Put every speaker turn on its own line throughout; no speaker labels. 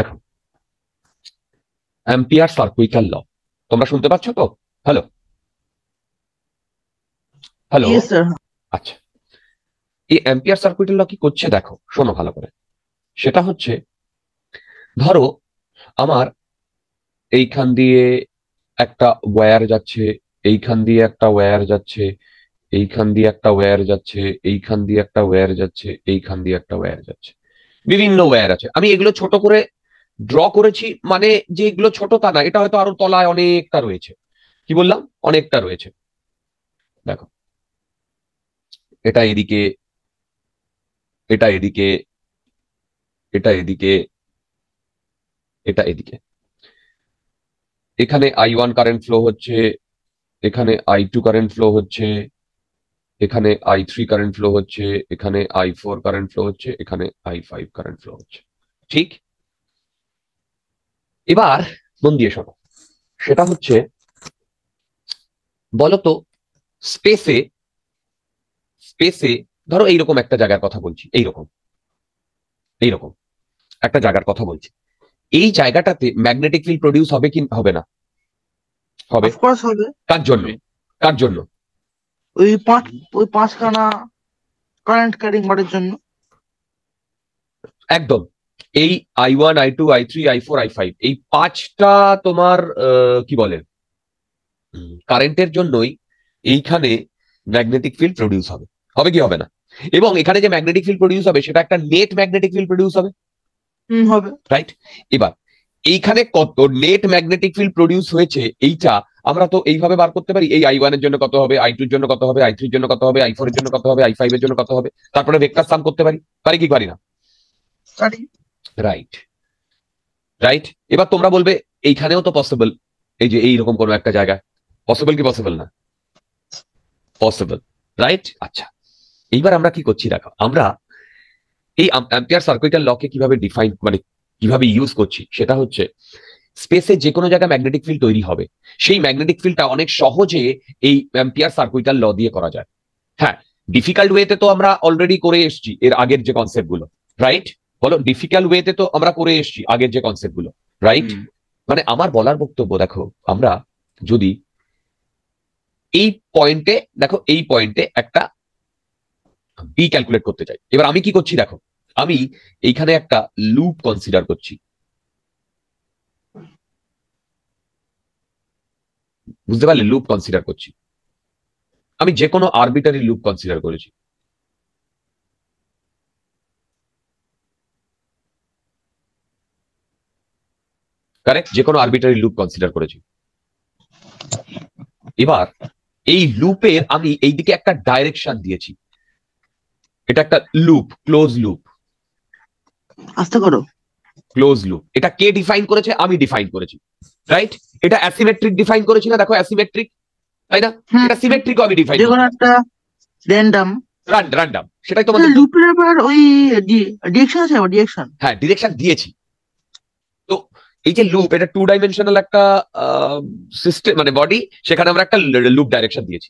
দেখো অ্যাম্পিয়ার সার্কুইটাল ল তোমরা শুনতে পাচ্ছ তো হ্যালো হ্যালো আচ্ছা এই অ্যাম্পিয়ার সার্কুইটাল ল কি করছে দেখো শোনো ভালো করে সেটা হচ্ছে ধরো আমার এইখান দিয়ে একটা ওয়্যার যাচ্ছে এইখান দিয়ে একটা ওয়্যার যাচ্ছে এইখান দিয়ে একটা ওয়্যার যাচ্ছে এইখান দিয়ে একটা ওয়্যার যাচ্ছে এইখান দিয়ে একটা ওয়্যার যাচ্ছে বিভিন্ন ওয়্যার আছে আমি এগুলো ছোট করে ড্র করেছি মানে যেগুলো ছোট তা না এটা হয়তো আরো তলায় অনেকটা রয়েছে কি বললাম অনেকটা রয়েছে দেখো এটা এদিকে এটা এদিকে এটা এদিকে এটা এদিকে এখানে আই ওয়ান কারেন্ট ফ্লো হচ্ছে এখানে আই টু কারেন্ট ফ্লো হচ্ছে এখানে আই থ্রি কারেন্ট ফ্লো হচ্ছে এখানে আই ফোর কারেন্ট ফ্লো হচ্ছে এখানে আই ফাইভ কারেন্ট ফ্লো হচ্ছে ঠিক এবার মন দিয়ে শোনো সেটা হচ্ছে বলতো স্পেসে স্পেসে ধরো এইরকম একটা জায়গার কথা বলছি এইরকম এইরকম একটা জায়গার কথা বলছি এই জায়গাটাতে ম্যাগনেটিক ফিল্ড প্রডিউস হবে কি হবে না হবে কার জন্য কার জন্য ওই পাঁচ ওই পাঁচখানা কারেন্ট ক্যারিং জন্য একদম এই I one I two I three I four I five এই পাঁচটা তোমার কি বলে কারেন্টের জন্যই এইখানে ম্যাগনেটিক ফিল্ড প্রডিউস হবে হবে কি হবে না এবং এখানে যে ম্যাগনেটিক ফিল্ড প্রডিউস হবে সেটা একটা নেট ম্যাগনেটিক ফিল্ড প্রডিউস হবে হবে রাইট এবার এইখানে কত নেট ম্যাগনেটিক ফিল্ড প্রডিউস হয়েছে এইটা আমরা তো এইভাবে বার করতে পারি এই আই ওয়ান এর জন্য কত হবে আই টুর জন্য কত হবে আই থ্রির জন্য কত হবে আই ফোর এর জন্য কত হবে আই ফাইভ এর জন্য কত হবে তারপরে ভেক্টর সাম করতে পারি পারি কি পারি না রাইট রাইট এবার তোমরা বলবে এইখানেও তো পসিবল এই যে এইরকম কোনো একটা জায়গা পসিবল কি পসিবল না পসিবল রাইট আচ্ছা এইবার আমরা কি করছি দেখো আমরা এই অ্যাম্পিয়ার সার্কুইটাল লকে কিভাবে ডিফাইন মানে কিভাবে ইউজ করছি সেটা হচ্ছে স্পেসে যে কোনো জায়গায় ম্যাগনেটিক ফিল্ড তৈরি হবে সেই ম্যাগনেটিক ফিল্ডটা অনেক সহজে এই অ্যাম্পিয়ার সার্কুইটাল ল দিয়ে করা যায় হ্যাঁ ডিফিকাল্ট ওয়েতে তো আমরা অলরেডি করে এসছি এর আগের যে কনসেপ্ট গুলো রাইট বলো ডিফিকাল্ট ওয়েতে তো আমরা করে এসছি আগের যে কনসেপ্ট গুলো রাইট মানে আমার বলার বক্তব্য দেখো আমরা যদি এই পয়েন্টে দেখো এই পয়েন্টে একটা বি ক্যালকুলেট করতে চাই এবার আমি কি করছি দেখো আমি এইখানে একটা লুপ কনসিডার করছি বুঝতে পারলে লুপ কনসিডার করছি আমি যে কোনো আরবিটারি লুপ কনসিডার করেছি কারেক্ট যে কোনো আরবিটারি লুপ কনসিডার করেছি এবার এই লুপের আমি এই দিকে একটা ডাইরেকশন দিয়েছি এটা একটা লুপ ক্লোজ লুপ আস্তে করো ক্লোজ লুপ এটা কে ডিফাইন করেছে আমি ডিফাইন করেছি রাইট এটা অ্যাসিমেট্রিক ডিফাইন করেছি না দেখো অ্যাসিমেট্রিক তাই না হ্যাঁ। এটা সিমেট্রিক আমি ডিফাইন যেকোনো
একটা র্যান্ডম
র্যান্ডম সেটাই তোমাদের
লুপের হ্যাঁ, আবার ওই ডিরেকশন আছে ডিরেকশন
হ্যাঁ ডিরেকশন দিয়েছি এই যে লুপ এটা টু ডাইমেনশনাল একটা সিস্টেম মানে বডি সেখানে আমরা একটা লুপ ডাইরেকশন দিয়েছি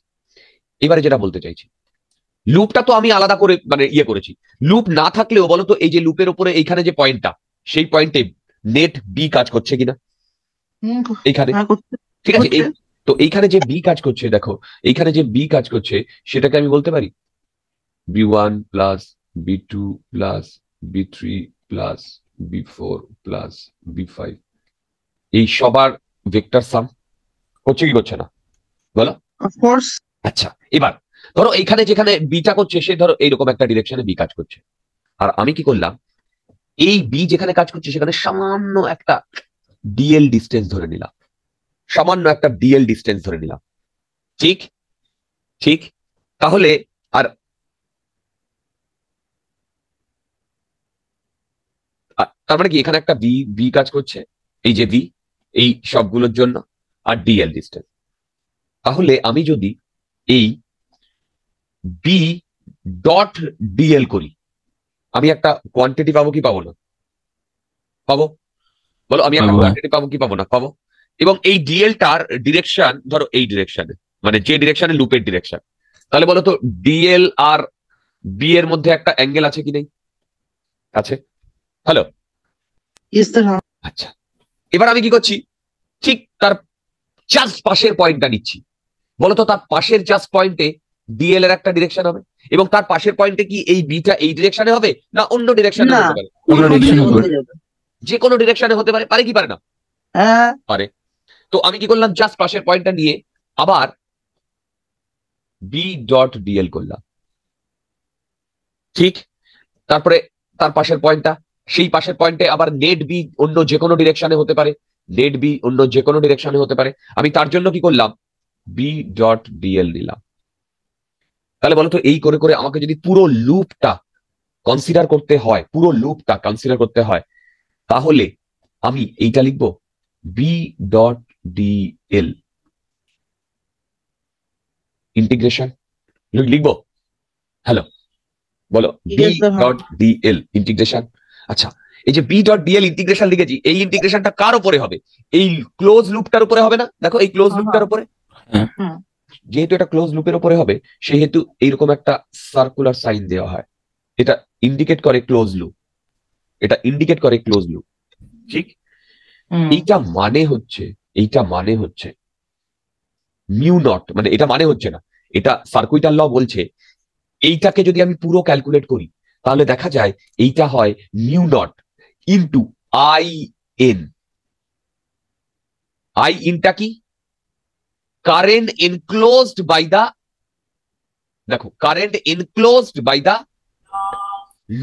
এবারে যেটা বলতে চাইছি লুপটা তো আমি আলাদা করে মানে ইয়ে করেছি লুপ না থাকলেও বলতো এই যে লুপের ওপরে এইখানে যে পয়েন্টটা সেই পয়েন্টে নেট বি কাজ করছে কিনা এইখানে হ্যাঁ, ঠিক আছে এই তো এইখানে যে বি কাজ করছে দেখো এইখানে যে বি কাজ করছে সেটাকে আমি বলতে পারি B one plus B two plus B three plus B four plus B five এই সবার ভেক্টর সাম হচ্ছে কি করছে না বলো আচ্ছা এবার ধরো এখানে যেখানে বিটা করছে সে ধরো এইরকম একটা ডিরেকশনে বি কাজ করছে আর আমি কি করলাম এই বি যেখানে কাজ করছে সেখানে সামান্য একটা ডিএল ডিস্টেন্স ধরে নিলাম সামান্য একটা ডিএল ডিস্টেন্স ধরে নিলাম ঠিক ঠিক তাহলে আর তার মানে কি এখানে একটা বি বি কাজ করছে এই যে বি এই সবগুলোর জন্য আর ডিএল ডিস্টেন্স তাহলে আমি যদি এই বি ডট ডিএল করি আমি একটা কোয়ান্টিটি পাবো কি পাবো না পাবো বলো আমি একটা কোয়ান্টিটি পাবো কি পাবো না পাবো এবং এই ডিএলটার ডিরেকশন ধরো এই ডিরেকশনে মানে যে ডিরেকশনে লুপের ডিরেকশন তাহলে বলো তো ডিএল আর বি এর মধ্যে একটা অ্যাঙ্গেল আছে কি নেই আছে হ্যালো আচ্ছা এবার আমি কি করছি ঠিক তার জাস্ট পাশের পয়েন্টটা নিচ্ছি বলতো তার পাশের জাস্ট পয়েন্টে ডিএল এর একটা ডিরেকশন হবে এবং তার পাশের পয়েন্টে কি এই বিটা এই ডিরেকশনে হবে না অন্য ডিরেকশনে হতে যে কোনো ডিরেকশনে হতে পারে পারে কি পারে না হ্যাঁ। পারে তো আমি কি করলাম জাস্ট পাশের পয়েন্টটা নিয়ে আবার বি ডট ডিএল করলাম ঠিক তারপরে তার পাশের পয়েন্টটা সেই পাশের পয়েন্টে আবার নেট বি অন্য যে কোনো ডিরেকশনে হতে পারে নেট বি অন্য যে কোনো ডিরেকশনে হতে পারে আমি তার জন্য কি করলাম বি ডট ডিএল নিলাম তাহলে বলতো এই করে করে আমাকে যদি পুরো লুপটা কনসিডার করতে হয় পুরো লুপটা কনসিডার করতে হয় তাহলে আমি এইটা লিখব বি ডট ডিএল ইন্টিগ্রেশন লিখবো হ্যালো বলো বি ডট ডিএল ইন্টিগ্রেশন আচ্ছা এই যে বি ডট ডিএল ইন্টিগ্রেশন লিখেছি এই ইন্টিগ্রেশনটা কার উপরে হবে এই ক্লোজ লুপটার উপরে হবে না দেখো এই ক্লোজ লুপটার হ্যাঁ। উপরে হ্যাঁ। যেহেতু এটা ক্লোজ লুপের উপরে হবে সেহেতু এইরকম একটা সার্কুলার সাইন দেওয়া হয় এটা ইন্ডিকেট করে ক্লোজ লুপ এটা ইন্ডিকেট করে ক্লোজ লুপ ঠিক এইটা মানে হচ্ছে এইটা মানে হচ্ছে মিউ নট মানে এটা মানে হচ্ছে না এটা সার্কুইটার ল বলছে এইটাকে যদি আমি পুরো ক্যালকুলেট করি তাহলে দেখা যায় এইটা হয় mu not into I N I ইনটা কি কারেন্ট এনক্লোজড বাই দা দেখো current enclosed by the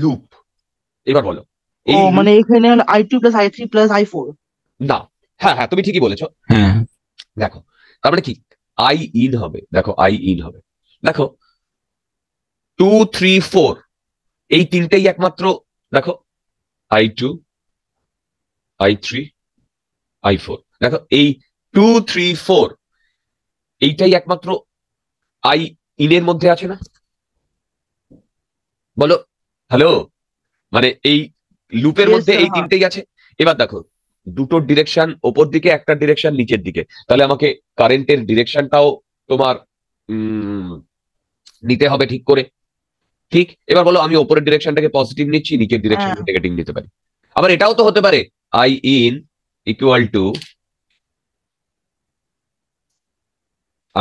loop এবার বলো এই মানে
এখানে I two plus I three plus I four
না হ্যাঁ হ্যাঁ তুমি ঠিকই বলেছো হ্যাঁ দেখো তারপরে মানে কি আই ইন হবে দেখো আই ইন হবে দেখো টু থ্রি ফোর এই তিনটেই একমাত্র দেখো I two I three I four দেখো এই টু থ্রি ফোর এইটাই একমাত্র আই ইনের মধ্যে আছে না বলো হ্যালো মানে এই লুপের মধ্যে এই হ্যাঁ। তিনটেই আছে এবার দেখো দুটোর ডিরেকশন ওপর দিকে একটা ডিরেকশন নিচের দিকে তাহলে আমাকে কারেন্টের ডিরেকশনটাও তোমার নিতে হবে ঠিক করে ঠিক এবার বলো আমি ওপরের ডিরেকশনটাকে পজিটিভ নিচ্ছি নিচের ডিরেকশনটা হ্যাঁ। নেগেটিভ নিতে পারি আবার এটাও তো হতে পারে I in equal to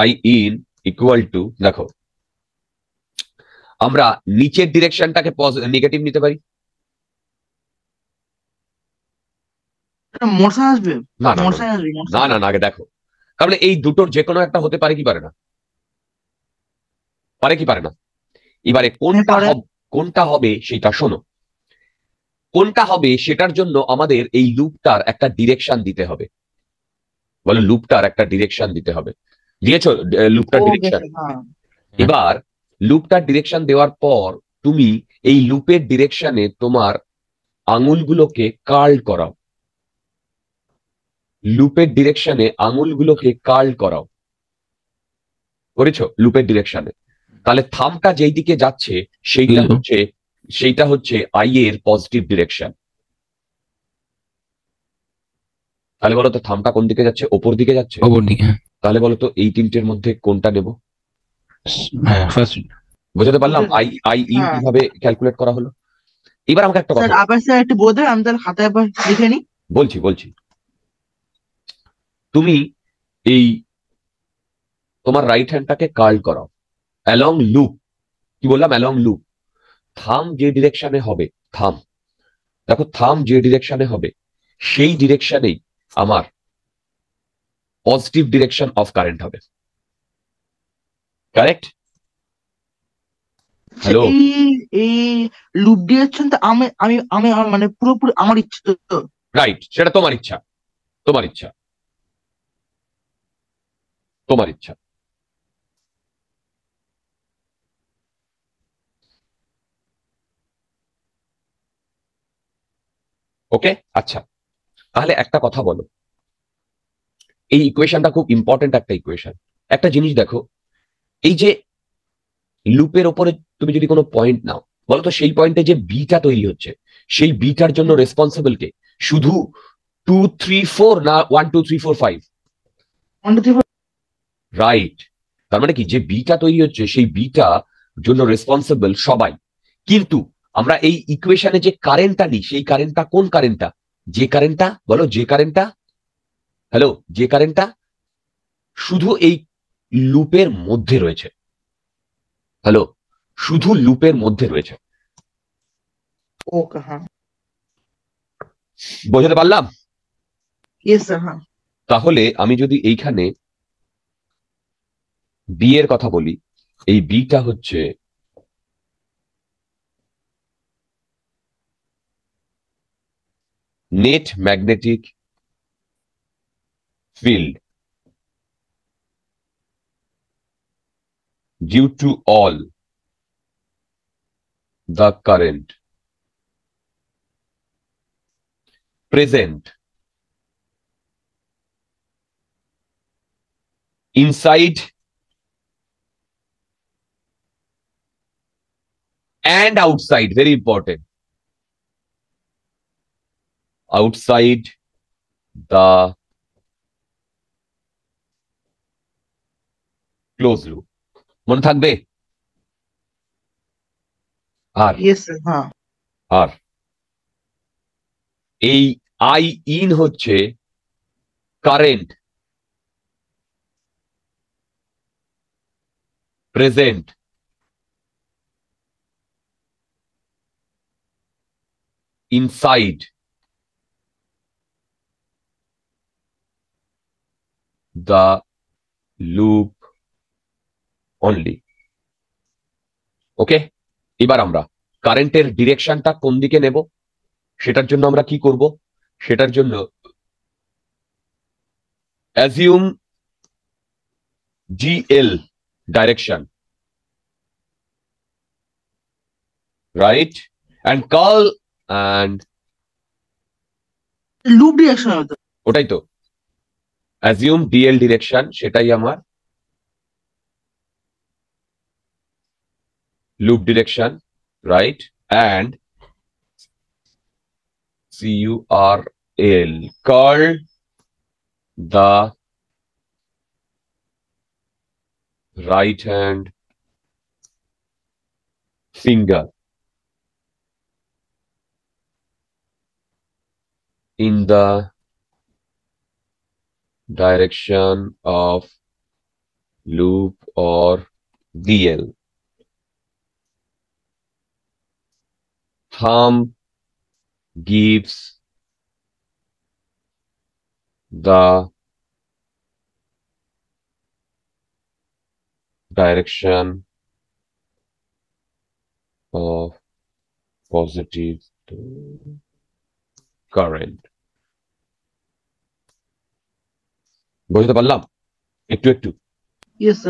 I in equal to দেখো আমরা নিচের ডিরেকশনটাকে নেগেটিভ নিতে পারি না না আগে দেখো কারণ এই দুটোর যে কোনো একটা হতে পারে কি পারে না পারে কি পারে না এবারে কোনটা কোনটা হবে সেটা শোনো কোনটা হবে সেটার জন্য আমাদের এই লুপটার একটা ডিরেকশন দিতে হবে বলো লুপটার একটা ডিরেকশন দিতে হবে দিয়েছ লুপটার ডিরেকশন হ্যাঁ। হ্যাঁ। এবার লুপটার ডিরেকশন দেওয়ার পর তুমি এই লুপের ডিরেকশনে তোমার আঙুলগুলোকে কার্ল করাও লুপের ডিরেকশনে আঙুলগুলোকে কার্ল করাও করেছো লুপের ডিরেকশনে তাহলে থামটা যেই দিকে যাচ্ছে সেইটা হচ্ছে সেইটা হচ্ছে আই এর পজিটিভ ডিরেকশন তাহলে বলো তো থামটা কোন দিকে যাচ্ছে ওপর দিকে যাচ্ছে হ্যাঁ। তাহলে বলো তো এই তিনটের মধ্যে কোনটা নেব হ্যাঁ, বোঝাতে পারলাম আই আই ই কিভাবে ক্যালকুলেট করা হলো এবার আমাকে একটা কথা আবার স্যার একটু বলে আমি তাহলে খাতা একবার লিখে নি বলছি বলছি তুমি এই তোমার রাইট হ্যান্ডটাকে কার্ল করাও অ্যালং লুপ কি বললাম অ্যালং লুপ থাম যে ডিরেকশনে হবে থাম দেখো থাম যে ডিরেকশনে হবে সেই ডিরেকশনেই আমার পজিটিভ ডিরেকশন অফ কারেন্ট হবে কারেক্ট হ্যালো
এই আমি আমি আমি মানে পুরোপুরি আমার ইচ্ছা
রাইট সেটা তোমার ইচ্ছা তোমার ইচ্ছা তোমার ইচ্ছা ওকে আচ্ছা তাহলে একটা কথা বলো এই ইকুয়েশনটা খুব ইম্পর্টেন্ট একটা ইকুয়েশন একটা জিনিস দেখো এই যে লুপের ওপরে তুমি যদি কোনো পয়েন্ট নাও বলতো সেই পয়েন্টে যে বিটা তৈরি হচ্ছে সেই বিটার জন্য রেসপন্সিবল কে শুধু টু থ্রি ফোর না one two three four five right তার মানে কি যে বিটা তৈরি হচ্ছে সেই বিটা জন্য রেসপন্সিবল সবাই কিন্তু আমরা এই ইকুয়েশনে যে কারেন্টটা নিই সেই কারেন্টটা কোন কারেন্টটা যে কারেন্টটা বলো যে কারেন্টটা হ্যালো যে কারেন্টটা শুধু এই লুপের মধ্যে রয়েছে হ্যালো শুধু লুপের মধ্যে রয়েছে হ্যাঁ। বোঝাতে পারলাম হ্যাঁ। তাহলে আমি যদি এইখানে বি এর কথা বলি এই বিটা হচ্ছে net magnetic field due to all the current present inside and outside very important outside the close loop মনে থাকবে আর আর এই আই ইন হচ্ছে current present inside the loop only okay এবার আমরা কারেন্টের ডিরেকশনটা কোন দিকে নেব সেটার জন্য আমরা কি করব সেটার জন্য assume GL direction right and curl and loop direction ওটাই তো Assume dl direction. Sheta yamar loop direction, right? And CURL, curl the right hand finger in the direction of loop or DL. Thumb gives the direction of positive current. বুঝতে পারলাম একটু একটু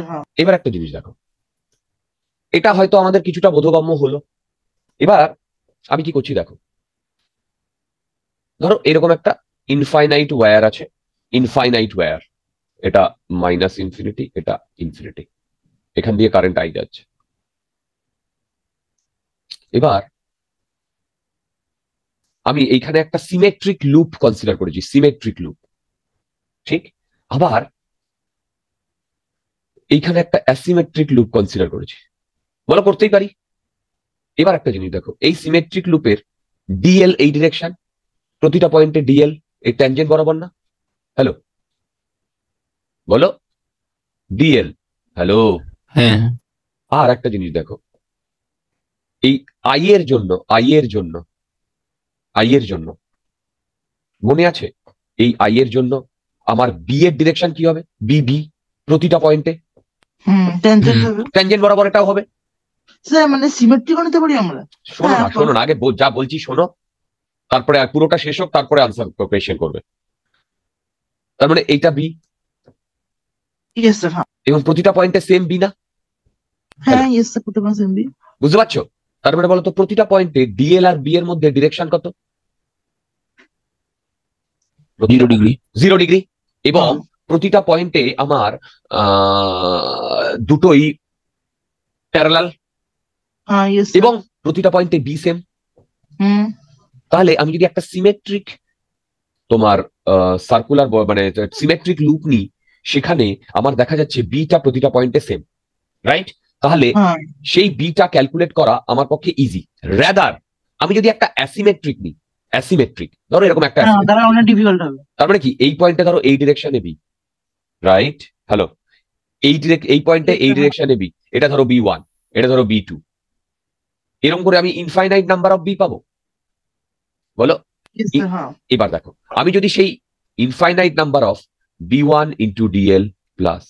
হ্যাঁ। এবার একটা জিনিস দেখো এটা হয়তো আমাদের কিছুটা বোধগম্য হলো এবার আমি কি করছি দেখো ধরো এরকম একটা ইনফাইনাইট ওয়ার আছে ইনফাইনাইট ওয়্যার এটা মাইনাস ইনফিনিটি এটা ইনফিনিটি এখান দিয়ে কারেন্ট আই যাচ্ছে এবার আমি এইখানে একটা সিমেট্রিক লুপ কনসিডার করেছি সিমেট্রিক লুপ ঠিক আবার এইখানে একটা অ্যাসিমেট্রিক লুপ কনসিডার করেছি বলো করতেই পারি এবার একটা জিনিস দেখো এই সিমেট্রিক লুপের ডিএল এই ডিরেকশন প্রতিটা পয়েন্টে ডিএল এই ট্যাঞ্জেন্ট বরাবর না হ্যালো বলো ডিএল হ্যালো হ্যাঁ আর একটা জিনিস দেখো এই আই এর জন্য আই এর জন্য আই এর জন্য মনে আছে এই আই এর জন্য আমার বি এর ডিরেকশন কি হবে বি বি প্রতিটা পয়েন্টে ট্যানজেন্ট বরাবর এটাও হবে
মানে শোনো
শোনো না হ্যাঁ, যা বলছি শোনো তারপরে পুরোটা শেষ হোক তারপরে আনসার করবে বি মানে হ্যাঁ। এবং প্রতিটা পয়েন্টে সেম বি না হ্যাঁ বুঝতে পারছো মানে প্রতিটা পয়েন্টে ডিএল আর বি এর মধ্যে ডিরেকশন কত জিরো ডিগ্রি জিরো ডিগ্রি হ্যাঁ। হ্যাঁ, এবং প্রতিটা পয়েন্টে আমার দুটোই প্যারালাল এবং প্রতিটা পয়েন্টে বি সেম তাহলে আমি যদি একটা সিমেট্রিক তোমার সার্কুলার মানে সিমেট্রিক লুপ নি সেখানে আমার দেখা যাচ্ছে বিটা প্রতিটা পয়েন্টে সেম রাইট তাহলে হ্যাঁ। সেই বিটা ক্যালকুলেট করা আমার পক্ষে ইজি রেদার আমি যদি একটা অ্যাসিমেট্রিক নিই অ্যাসিমেট্রিক ধরো এরকম একটা হ্যাঁ, তারা অনেক ডিফিকাল্ট হবে তার মানে কি এই পয়েন্টটা ধরো এই ডিরেকশনে বি রাইট হ্যালো এই এই পয়েন্টে এই ডিরেকশনে বি এটা ধরো বি ওয়ান এটা ধরো বি টু এরকম করে আমি ইনফাইনাইট নাম্বার অফ বি পাবো বলো হ্যাঁ। এবার দেখো আমি যদি সেই infinite number of B one into DL plus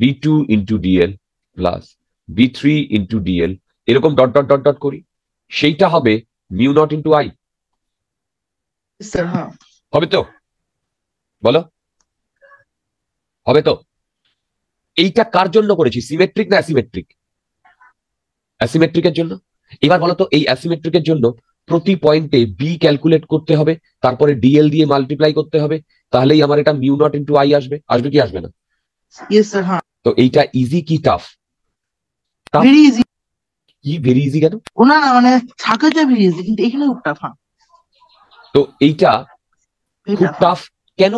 B two into DL plus B three into DL এরকম ডট ডট ডট ডট করি সেইটা হবে mu not into I sir হ্যাঁ। হবে তো বলো হবে তো এইটা কার জন্য করেছি সিমেট্রিক না অ্যাসিমেট্রিক অ্যাসিমেট্রিকের জন্য এবার বলো তো এই অ্যাসিমেট্রিকের জন্য প্রতি পয়েন্টে বি ক্যালকুলেট করতে হবে তারপরে ডিএল দিয়ে মাল্টিপ্লাই করতে হবে তাহলেই আমার এটা মিউ নট ইন্টু আই আসবে আসবে কি আসবে না হ্যাঁ। তো এইটা ইজি কি টাফ ভেরি ইজি কি ভেরি ইজি কেন
না মানে থাকে যে ভেরি
ইজি কিন্তু এখানে টাফ হ্যাঁ তো এইটা খুব টাফ কেন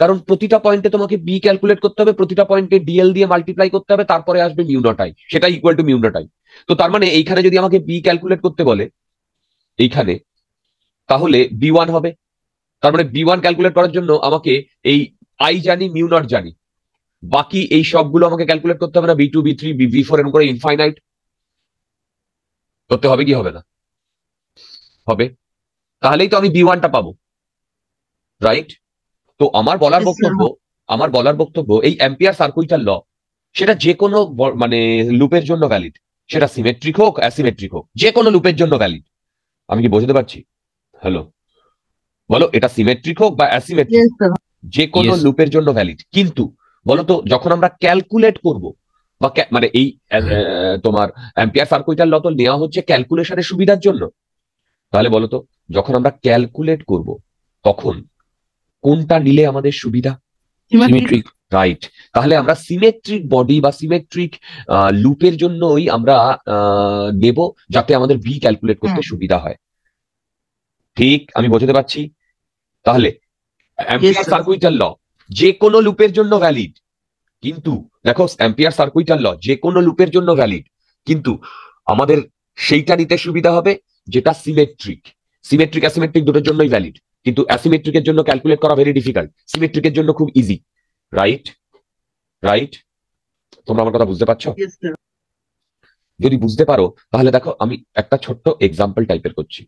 কারণ প্রতিটা পয়েন্টে তোমাকে বি ক্যালকুলেট করতে হবে প্রতিটা পয়েন্টে ডিএল দিয়ে মাল্টিপ্লাই করতে হবে তারপরে আসবে মিউনোটাই সেটা ইকুয়াল টু মিউনোটাই তো তার মানে এইখানে যদি আমাকে বি ক্যালকুলেট করতে বলে এইখানে তাহলে বি ওয়ান হবে তার মানে বি ওয়ান ক্যালকুলেট করার জন্য আমাকে এই আই জানি মিউ নট জানি বাকি এই সবগুলো আমাকে ক্যালকুলেট করতে হবে না B two B three B B four এরকম করে ইনফাইনাইট করতে হবে কি হবে না হবে তাহলেই তো আমি বি ওয়ানটা পাবো রাইট তো আমার বলার বক্তব্য আমার বলার বক্তব্য এই এম্পিয়ার সার্কুইটার ল সেটা যে কোনো মানে লুপের জন্য ভ্যালিড সেটা সিমেট্রিক হোক অ্যাসিমেট্রিক হোক যে কোনো লুপের জন্য ভ্যালিড আমি কি বোঝাতে পারছি হ্যালো বলো এটা সিমেট্রিক হোক বা অ্যাসিমেট্রিক যে কোনো লুপের জন্য ভ্যালিড কিন্তু বলো তো যখন আমরা ক্যালকুলেট করব বা মানে এই তোমার এম্পিয়ার সার্কুইটার ল তো নেওয়া হচ্ছে ক্যালকুলেশনের সুবিধার জন্য তাহলে বলতো যখন আমরা ক্যালকুলেট করব তখন কোনটা নিলে আমাদের সুবিধা সিমেট্রিক রাইট তাহলে আমরা সিমেট্রিক বডি বা সিমেট্রিক লুপের জন্যই আমরা দেব যাতে আমাদের ভি ক্যালকুলেট করতে হ্যাঁ। সুবিধা হয় ঠিক আমি বোঝাতে পারছি তাহলে সার্কুইটার ল যে কোনো লুপের জন্য ভ্যালিড কিন্তু দেখো অ্যাম্পিয়ার সার্কুইটার ল যে কোনো লুপের জন্য ভ্যালিড কিন্তু আমাদের সেইটা নিতে সুবিধা হবে যেটা সিমেট্রিক সিমেট্রিক অ্যাসিমেট্রিক দুটোর জন্যই ভ্যালিড কিন্তু অ্যাসিমেট্রিকের জন্য ক্যালকুলেট করা ভেরি ডিফিকাল্ট সিমেট্রিকের জন্য খুব ইজি রাইট রাইট তোমরা আমার কথা বুঝতে পারছো যদি বুঝতে পারো তাহলে দেখো আমি একটা ছোট্ট এক্সাম্পল টাইপের করছি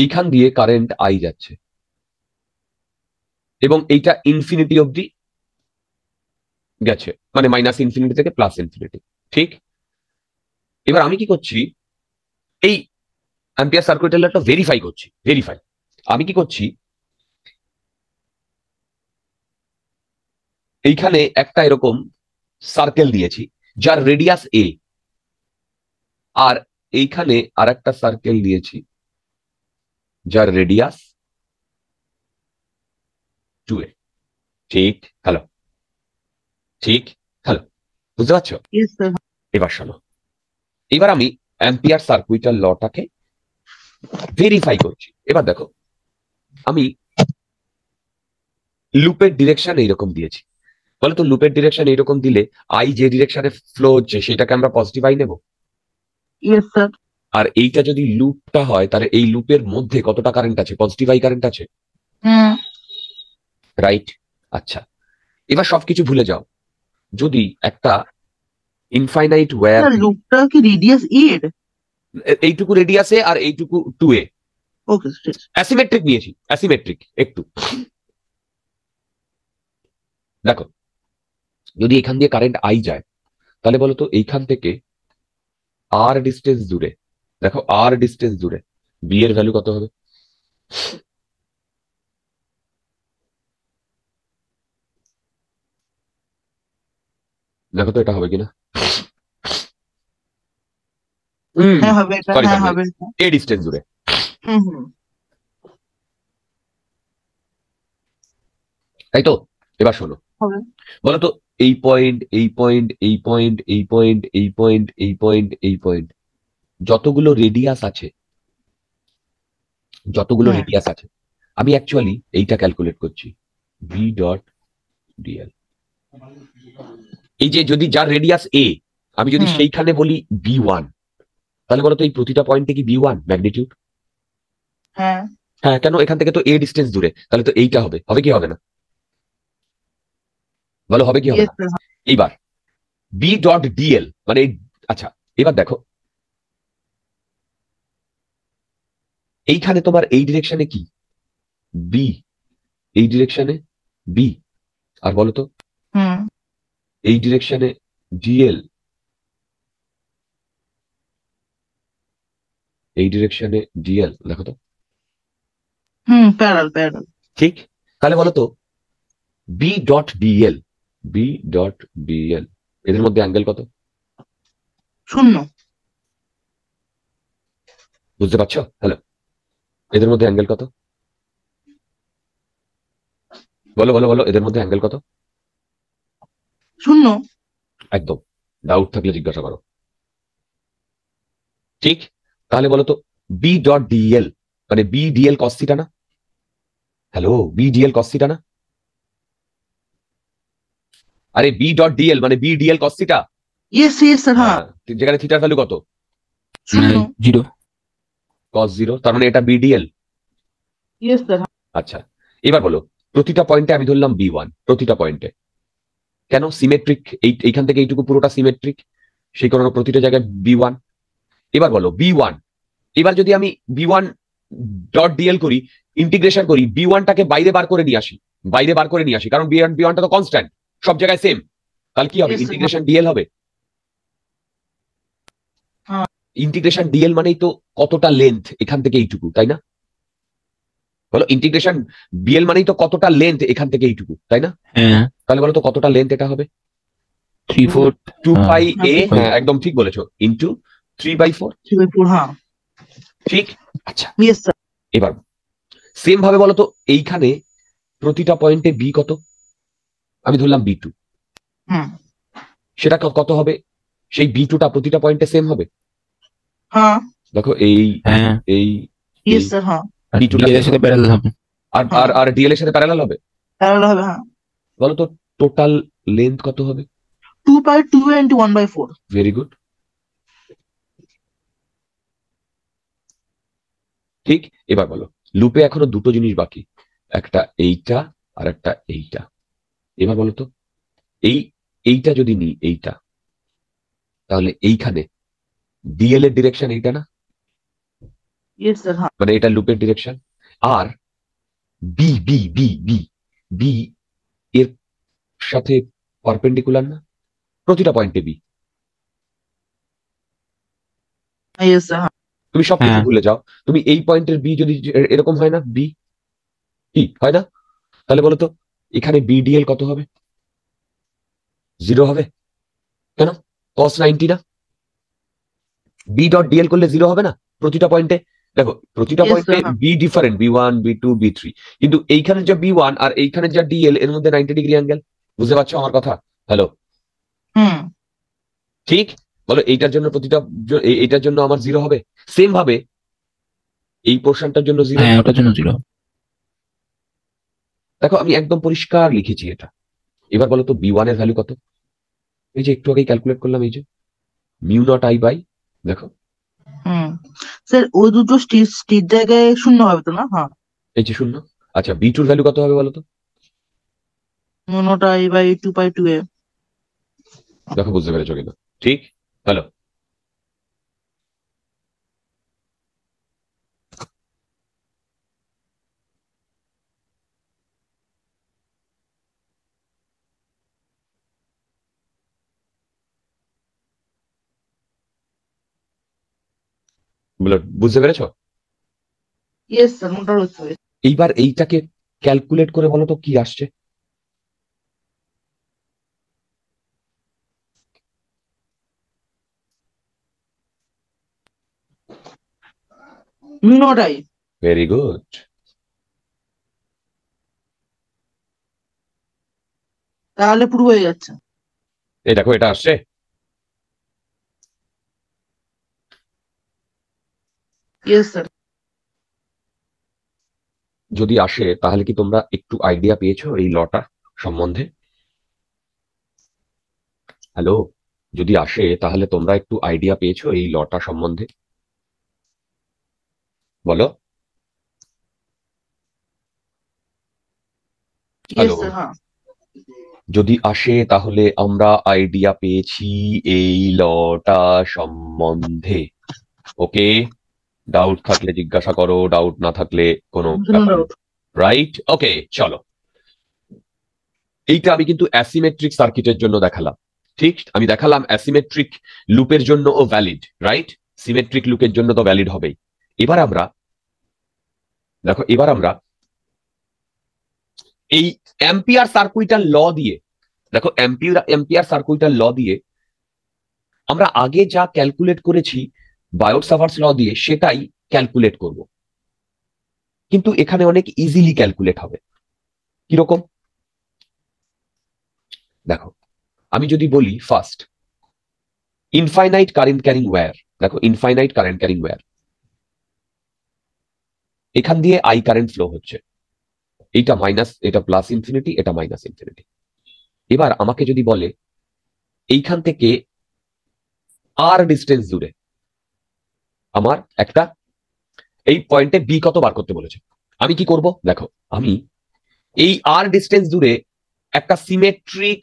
এইখান দিয়ে কারেন্ট আই যাচ্ছে এবং এইটা ইনফিনিটি অবধি গেছে মানে মাইনাস ইনফিনিটি থেকে প্লাস ইনফিনিটি ঠিক এবার আমি কি করছি এই অ্যাম্পিয়ার সার্কুলেটারটা ভেরিফাই করছি ভেরিফাই আমি কি করছি এইখানে একটা এরকম সার্কেল দিয়েছি যার রেডিয়াস এ আর এইখানে আর একটা সার্কেল দিয়েছি যার রেডিয়াস টু এ ঠিক হ্যালো ঠিক হ্যালো বুঝতে পারছো এবার শোনো এবার আমি অ্যাম্পিয়ার সার্কুইটার লটাকে ভেরিফাই করছি এবার দেখো আমি লুপের ডিরেকশন এইরকম দিয়েছি বলে তো লুপের ডিরেকশন এইরকম দিলে আই যে ডিরেকশনে ফ্লো হচ্ছে সেটাকে আমরা পজিটিভ আই নেব আর এইটা যদি লুপটা হয় তাহলে এই লুপের মধ্যে কতটা কারেন্ট আছে পজিটিভ আই কারেন্ট আছে রাইট আচ্ছা এবার সবকিছু ভুলে যাও যদি একটা ইনফাইনাইট ওয়্যার
লুপটা কি রেডিয়াস এ
এইটুকু রেডিয়াসে আর এইটুকু টু এ ওকে অ্যাসিমেট্রিক নিয়েছি অ্যাসিমেট্রিক একটু দেখো যদি এখান দিয়ে কারেন্ট আই যায় তাহলে বলতো এইখান থেকে আর ডিস্টেন্স দূরে দেখো আর ডিস্টেন্স দূরে বি এর ভ্যালু কত হবে দেখো তো এটা হবে কিনা হ্যাঁ, এ হ্যাঁ, তাই তো এবার শোনো বলো তো এই পয়েন্ট এই পয়েন্ট এই পয়েন্ট এই পয়েন্ট এই পয়েন্ট এই পয়েন্ট এই পয়েন্ট যতগুলো রেডিয়াস আছে যতগুলো রেডিয়াস হ্যাঁ। আছে আমি অ্যাকচুয়ালি এইটা ক্যালকুলেট করছি ভি ডট ডিএল এই যে যদি যার রেডিয়াস এ আমি যদি হ্যাঁ। সেইখানে বলি বি ওয়ান তাহলে বলতো এই প্রতিটা পয়েন্টে কি বি ওয়ান ম্যাগনিটিউড হ্যাঁ হ্যাঁ কেন এখান থেকে তো এ ডিস্টেন্স দূরে তাহলে তো এইটা হবে হবে কি হবে না বলো হবে কি হবে এইবার বি ডট ডিএল মানে আচ্ছা এবার দেখো এইখানে তোমার এই ডিরেকশনে কি বি এই ডিরেকশনে বি আর বলো তো এই ডিরেকশনে ডিএল এই ডিরেকশনে ডিএল দেখো তো ঠিক তাহলে বলো তো B dot DL B dot DL এদের মধ্যে অ্যাঙ্গেল কত শূন্য বুঝতে পারছো হ্যালো এদের মধ্যে অ্যাঙ্গেল কত বলো বলো বলো এদের মধ্যে অ্যাঙ্গেল কত শূন্য একদম ডাউট থাকলে জিজ্ঞাসা করো ঠিক তাহলে বলো তো বি ডট ডিএল মানে বি ডিএল কস্তিটা না হ্যালো বি ডিএল কস্তিটা না আরে বি ডট ডিএল মানে বি ডিএল কস্তিটা যেখানে থিটার ভ্যালু কত জিরো cos 0 তার মানে এটা BDL ইয়েস স্যার আচ্ছা এবার বলো প্রতিটা পয়েন্টে আমি ধরলাম বি ওয়ান প্রতিটা পয়েন্টে কেন সিমেট্রিক এইখান থেকে এইটুকু পুরোটা সিমেট্রিক সেই কারণে প্রতিটা জায়গায় বি ওয়ান এবার বলো বি ওয়ান এবার যদি আমি বি ওয়ান ডট ডিএল করি ইন্টিগ্রেশন করি বি ওয়ানটাকে বাইরে বার করে নিয়ে আসি বাইরে বার করে নিয়ে আসি কারণ বি ওয়ান বি ওয়ানটা তো কনস্ট্যান্ট সব জায়গায় সেম তাহলে কি হবে ইন্টিগ্রেশন ডিএল হবে ইন্টিগ্রেশন ডিএল মানেই তো কতটা লেন্থ এখান থেকে এইটুকু তাই না বলো ইন্টিগ্রেশন বিএল মানেই তো কতটা লেন্থ এখান থেকে এইটুকু তাই না হ্যাঁ। তাহলে বলো তো কতটা লেন্থ এটা হবে three four two pi A একদম ঠিক বলেছো ইনটু থ্রি বাই ফোর ঠিক আচ্ছা এবার সেম ভাবে বলো তো এইখানে প্রতিটা পয়েন্টে বি কত আমি ধরলাম বি টু সেটা কত হবে সেই বি টুটা প্রতিটা পয়েন্টে সেম হবে হ্যাঁ দেখো এই হ্যাঁ। এই ইয়েস স্যার হ্যাঁ, হ্যাঁ। এর সাথে প্যারালাল আর আর ডিএল এর সাথে প্যারালাল হবে হ্যাঁ। বলো তো টোটাল লেন্থ কত হবে
2 by 2 into 1 by 4
very good ঠিক এবার বলো লুপে এখনো দুটো জিনিস বাকি একটা এইটা আর একটা এইটা এবার বলো তো এই এইটা যদি নিই এইটা তাহলে এইখানে ডিএল এর ডিরেকশন এইটা না মানে এটা লুপের ডিরেকশন আর B B B B B এর সাথে পারপেন্ডিকুলার না প্রতিটা পয়েন্টে বি তুমি কিছু হ্যাঁ। ভুলে যাও তুমি এই পয়েন্টের বি যদি এরকম হয় না বি কি হয় না তাহলে বলো তো এখানে বিডিএল কত হবে জিরো হবে কেন কস নাইনটি না বি ডট ডিএল করলে জিরো হবে না প্রতিটা পয়েন্টে দেখো প্রতিটা পয়েন্টে B different B one B two B three কিন্তু এইখানে যা বি ওয়ান আর এইখানে যা ডিএল এর মধ্যে নাইনটি ডিগ্রি অ্যাঙ্গেল বুঝতে পারছো আমার কথা হ্যালো ঠিক বলো এইটার জন্য প্রতিটা এইটার জন্য আমার জিরো হবে সেম ভাবে এই পোর্শনটার জন্য জিরো হ্যাঁ ওটার জন্য জিরো দেখো আমি একদম পরিষ্কার লিখেছি এটা এবার বলো তো বি ওয়ান এর ভ্যালু কত এই যে একটু আগে ক্যালকুলেট করলাম এই যে মিউ নট আই বাই দেখো
হুম স্যার ওই দুটো স্ট্রিট স্ট্রিট জায়গায় শূন্য হবে তো না হ্যাঁ
এই যে শূন্য আচ্ছা বি টুর ভ্যালু কত হবে বলো তো
মনোটা A by two by two A
দেখো বুঝতে পেরেছো কিন্তু ঠিক হ্যালো এগুলো বুঝতে পেরেছ এইবার এইটাকে ক্যালকুলেট করে বলো তো কি আসছে ভেরি গুড
তাহলে পুরো হয়ে যাচ্ছে
এই দেখো এটা আসছে যদি আসে তাহলে কি তোমরা একটু আইডিয়া পেয়েছো এই লটা সম্বন্ধে হ্যালো যদি আসে তাহলে তোমরা একটু আইডিয়া পেয়েছো এই লটা সম্বন্ধে বলো হ্যালো যদি আসে তাহলে আমরা আইডিয়া পেয়েছি এই লটা সম্বন্ধে ওকে ডাউট থাকলে জিজ্ঞাসা করো ডাউট না থাকলে কোনো রাইট ওকে চলো এইটা আমি কিন্তু অ্যাসিমেট্রিক সার্কিটের জন্য দেখালাম ঠিক আমি দেখালাম অ্যাসিমেট্রিক লুপের জন্য ও ভ্যালিড রাইট সিমেট্রিক লুকের জন্য তো ভ্যালিড হবেই এবার আমরা দেখো এবার আমরা এই এম্পিয়ার সার্কুইটার ল দিয়ে দেখো এম্পিয়ার সার্কুইটার ল দিয়ে আমরা আগে যা ক্যালকুলেট করেছি বায়োসাভার্স ল দিয়ে সেটাই ক্যালকুলেট করব কিন্তু এখানে অনেক ইজিলি ক্যালকুলেট হবে কিরকম দেখো আমি যদি বলি first infinite current carrying wire দেখো ইনফাইনাইট কারেন্ট ক্যারিং ওয়্যার এখান দিয়ে আই কারেন্ট ফ্লো হচ্ছে এইটা মাইনাস এটা প্লাস ইনফিনিটি এটা মাইনাস ইনফিনিটি এবার আমাকে যদি বলে এইখান থেকে আর ডিস্টেন্স দূরে আমার একটা এই পয়েন্টে বি কত বার করতে বলেছে আমি কি করব দেখো আমি এই আর ডিস্টেন্স দূরে একটা সিমেট্রিক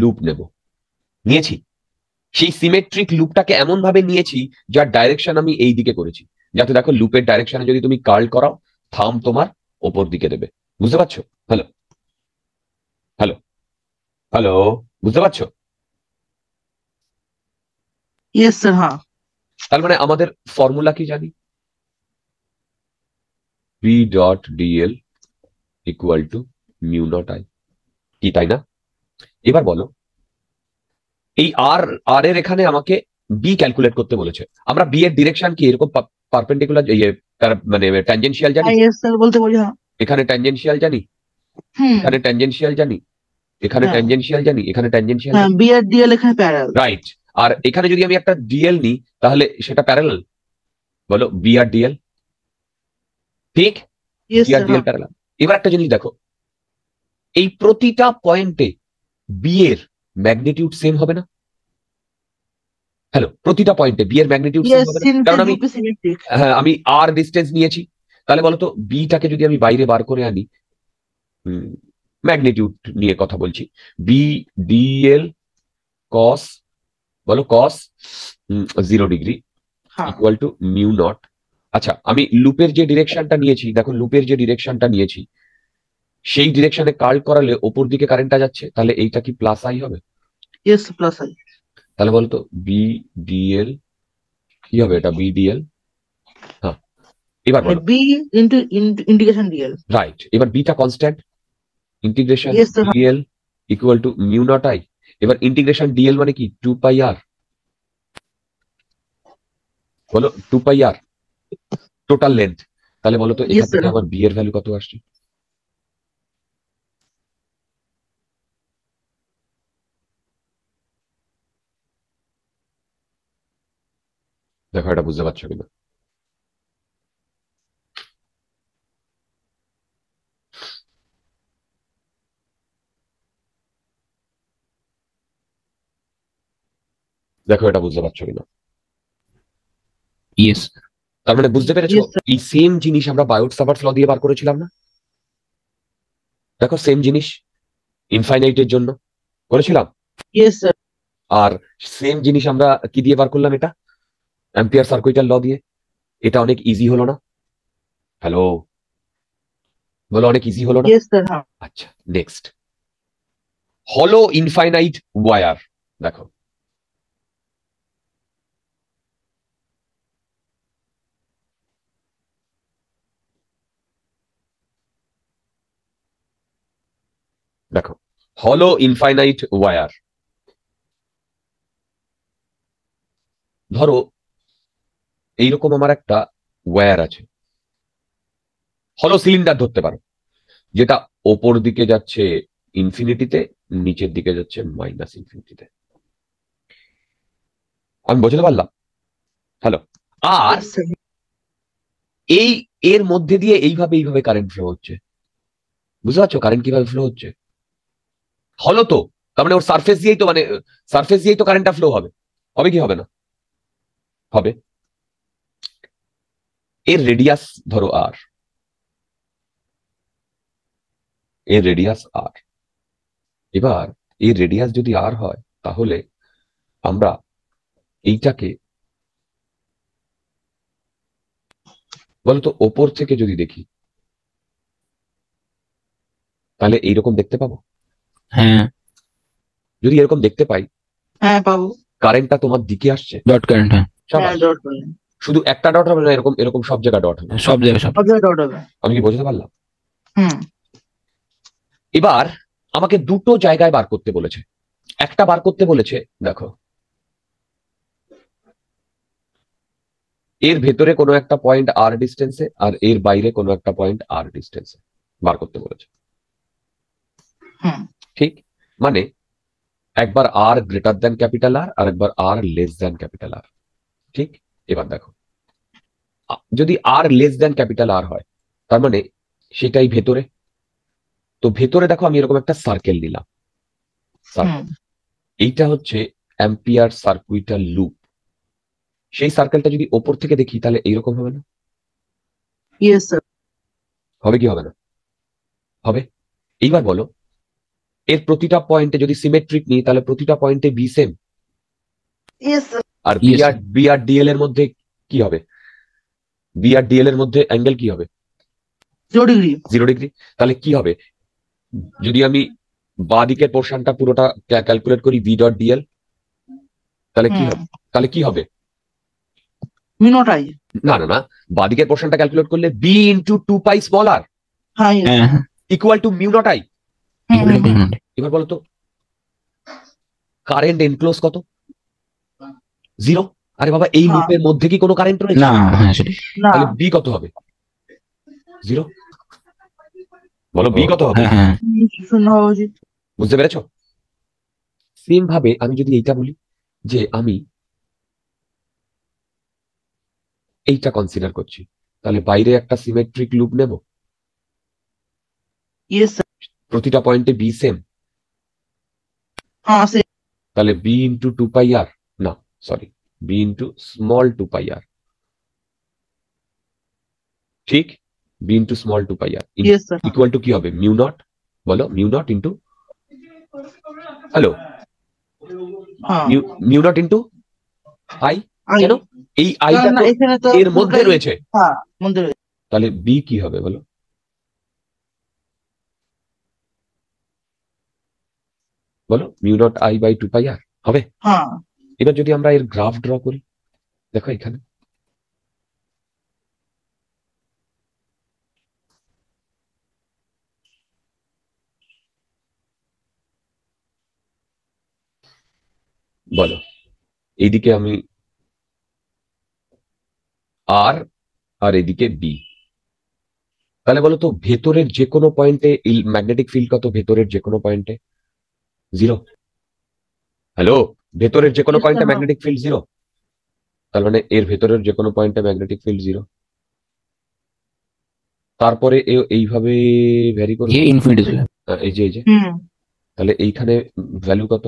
লুপ নেব নিয়েছি সেই সিমেট্রিক লুপটাকে এমন ভাবে নিয়েছি যার ডাইরেকশন আমি এই দিকে করেছি যাতে দেখো লুপের ডাইরেকশনে যদি তুমি কার্ল করাও থাম তোমার ওপর দিকে দেবে বুঝতে পারছো হ্যালো হ্যালো হ্যালো বুঝতে পারছো স্যার হ্যাঁ তার মানে আমাদের ফর্মুলা কি জানি B dot DL equal to mu not I কি তাই না এবার বলো এই আর আর এর এখানে আমাকে বি ক্যালকুলেট করতে বলেছে আমরা বি এর ডিরেকশন কি এরকম পারপেন্ডিকুলার ইয়ে মানে ট্যানজেনশিয়াল জানি
হ্যাঁ, বলতে বলি হ্যাঁ।
এখানে ট্যানজেনশিয়াল জানি এখানে ট্যানজেনশিয়াল জানি এখানে ট্যানজেনশিয়াল জানি এখানে ট্যানজেনশিয়াল বি এর ডিএল এখানে প্যারালাল রাইট আর এখানে যদি আমি একটা ডিএল নিই তাহলে সেটা প্যারালাল বলো বি ডিএল ঠিক বি আর হ্যাঁ। এবার একটা জিনিস দেখো এই প্রতিটা পয়েন্টে বি এর ম্যাগনিটিউড সেম হবে না হ্যালো প্রতিটা পয়েন্টে বি এর ম্যাগনিটিউড সেম হবে কারণ আমি হ্যাঁ আমি আর ডিস্টেন্স নিয়েছি তাহলে বলতো বিটাকে যদি আমি বাইরে বার করে আনি ম্যাগনিটিউড নিয়ে কথা বলছি বি ডিএল কস বলো cos zero degree equal to mu not আচ্ছা আমি লুপের যে ডিরেকশনটা নিয়েছি দেখো লুপের যে ডিরেকশনটা নিয়েছি সেই ডিরেকশনে কার্ল করালে ওপর দিকে কারেন্টটা যাচ্ছে তাহলে এইটা কি প্লাস আই হবে ইয়েস প্লাস আই তাহলে বলতো বিডিএল কি হবে এটা বিডিএল হ্যাঁ এবার বলো B
into integration DL
right এবার বিটা constant integration DL equal to mu not I এবার ইন্টিগ্রেশন ডিএল মানে কি টু পাই আর বলো two pi R total length তাহলে বলো তো এখান থেকে আমার বি এর ভ্যালু কত আসছে দেখো এটা বুঝতে পারছো কিনা দেখো এটা বুঝতে পারছো কিনা ইয়েস তার মানে বুঝতে পেরেছো এই সেম জিনিস আমরা বায়োট সাভার ল দিয়ে বার করেছিলাম না দেখো সেম জিনিস ইনফাইনাইটের জন্য করেছিলাম আর সেম জিনিস আমরা কি দিয়ে বার করলাম এটা অ্যাম্পিয়ার সার্কুইটাল ল দিয়ে এটা অনেক ইজি হলো না হ্যালো বলো অনেক ইজি হলো না হ্যাঁ। আচ্ছা নেক্সট হলো ইনফাইনাইট ওয়ার দেখো দেখো হলো ইনফাইনাইট ওয়ার ধরো এইরকম আমার একটা ওয়ার আছে হলো সিলিন্ডার ধরতে পারো যেটা ওপর দিকে যাচ্ছে ইনফিনিটিতে নিচের দিকে যাচ্ছে মাইনাস ইনফিনিটিতে আমি বোঝাতে পারলাম হ্যালো আর এই এর মধ্যে দিয়ে এইভাবে এইভাবে কারেন্ট ফ্লো হচ্ছে বুঝতে পারছো কারেন্ট কিভাবে ফ্লো হচ্ছে হলো তো তার মানে ওর সার্ফেস দিয়েই তো মানে সার্ফেস দিয়েই তো কারেন্টটা ফ্লো হবে হবে কি হবে না হবে এর রেডিয়াস ধরো আর এর রেডিয়াস আর এবার এই রেডিয়াস যদি আর হয় তাহলে আমরা এইটাকে বলতো ওপর থেকে যদি দেখি তাহলে এইরকম দেখতে পাবো হ্যাঁ যদি এরকম দেখতে পাই হ্যাঁ পাবো কারেন্টটা তোমার দিকে আসছে ডট কারেন্ট হ্যাঁ, হ্যাঁ শুধু একটা ডট হবে না এরকম এরকম সব জায়গা ডট হবে সব জায়গায় সব অর্ধেক ডট হবে। আমি কি বুঝতে পারলাম হুম, এবার আমাকে দুটো জায়গায় বার করতে বলেছে একটা বার করতে বলেছে দেখো এর ভেতরে কোনো একটা পয়েন্ট আর ডিস্টেন্সে আর এর বাইরে কোনো একটা পয়েন্ট আর ডিস্টেন্সে বার করতে বলেছে হুম। ঠিক মানে একবার আর গ্রেটার দেন ক্যাপিটাল আর আর একবার আর লেস দেন ক্যাপিটাল আর ঠিক এবার দেখো যদি আর লেস দেন ক্যাপিটাল আর হয় তার মানে সেটাই ভেতরে তো ভেতরে দেখো আমি এরকম একটা সার্কেল নিলাম এইটা হচ্ছে অ্যাম্পিয়ার সার্কুইটার লুপ সেই সার্কেলটা যদি ওপর থেকে দেখি তাহলে এইরকম হবে না হবে কি হবে না হবে এইবার বলো এর প্রতিটা পয়েন্টে যদি সিমেট্রিক নিই তাহলে প্রতিটা পয়েন্টে বি সেম আর বি আর বি আর ডিএল এর মধ্যে কি হবে বি আর ডিএল এর মধ্যে অ্যাঙ্গেল কি হবে জিরো ডিগ্রি ডিগ্রি তাহলে কি হবে যদি আমি বা দিকের পোর্শনটা পুরোটা ক্যালকুলেট করি বি ডট ডিএল তাহলে কি হ্যাঁ। হবে তাহলে কি হবে না না না বা দিকের পোর্শনটা ক্যালকুলেট করলে B into two pi small R equal to mu not I হ্যাঁ, হ্যাঁ। এবার বলতো কারেন্ট এনক্লোজ কত জিরো আরে বাবা এই লুপের মধ্যে কি কোনো কারেন্ট রয়েছে না হ্যাঁ, তাহলে বি কত হবে জিরো বলো বি কত হবে বুঝতে পেরেছো সেম ভাবে আমি যদি এইটা বলি যে আমি এইটা কনসিডার করছি তাহলে বাইরে একটা সিমেট্রিক লুপ নেব ইয়েস প্রতিটা পয়েন্টে বি সেম তাহলে B into two pi R না sorry B into small two pi R ঠিক B into small two pi R equal to কি হবে মিউ নট বলো mu not into hello mu not into I কেন এই আইটা এর হ্যাঁ, মধ্যে রয়েছে তাহলে বি কি হবে বলো বলো mu dot I by two pi R হবে হ্যাঁ। এবার যদি আমরা এর গ্রাফ ড্র করি দেখো এখানে বলো এইদিকে আমি আর আর এদিকে বি তাহলে বলো তো ভেতরের যে কোনো পয়েন্টে ম্যাগনেটিক ফিল্ড কত ভেতরের যে কোনো পয়েন্টে জিরো হ্যালো ভেতরের যে কোনো পয়েন্টে ম্যাগনেটিক ফিল্ড জিরো তার মানে এর ভেতরের যে কোনো পয়েন্টে ম্যাগনেটিক ফিল্ড জিরো তারপরে এইভাবে ভ্যারি করবে ইনফিনিটি এই যে এই যে তাহলে এইখানে ভ্যালু কত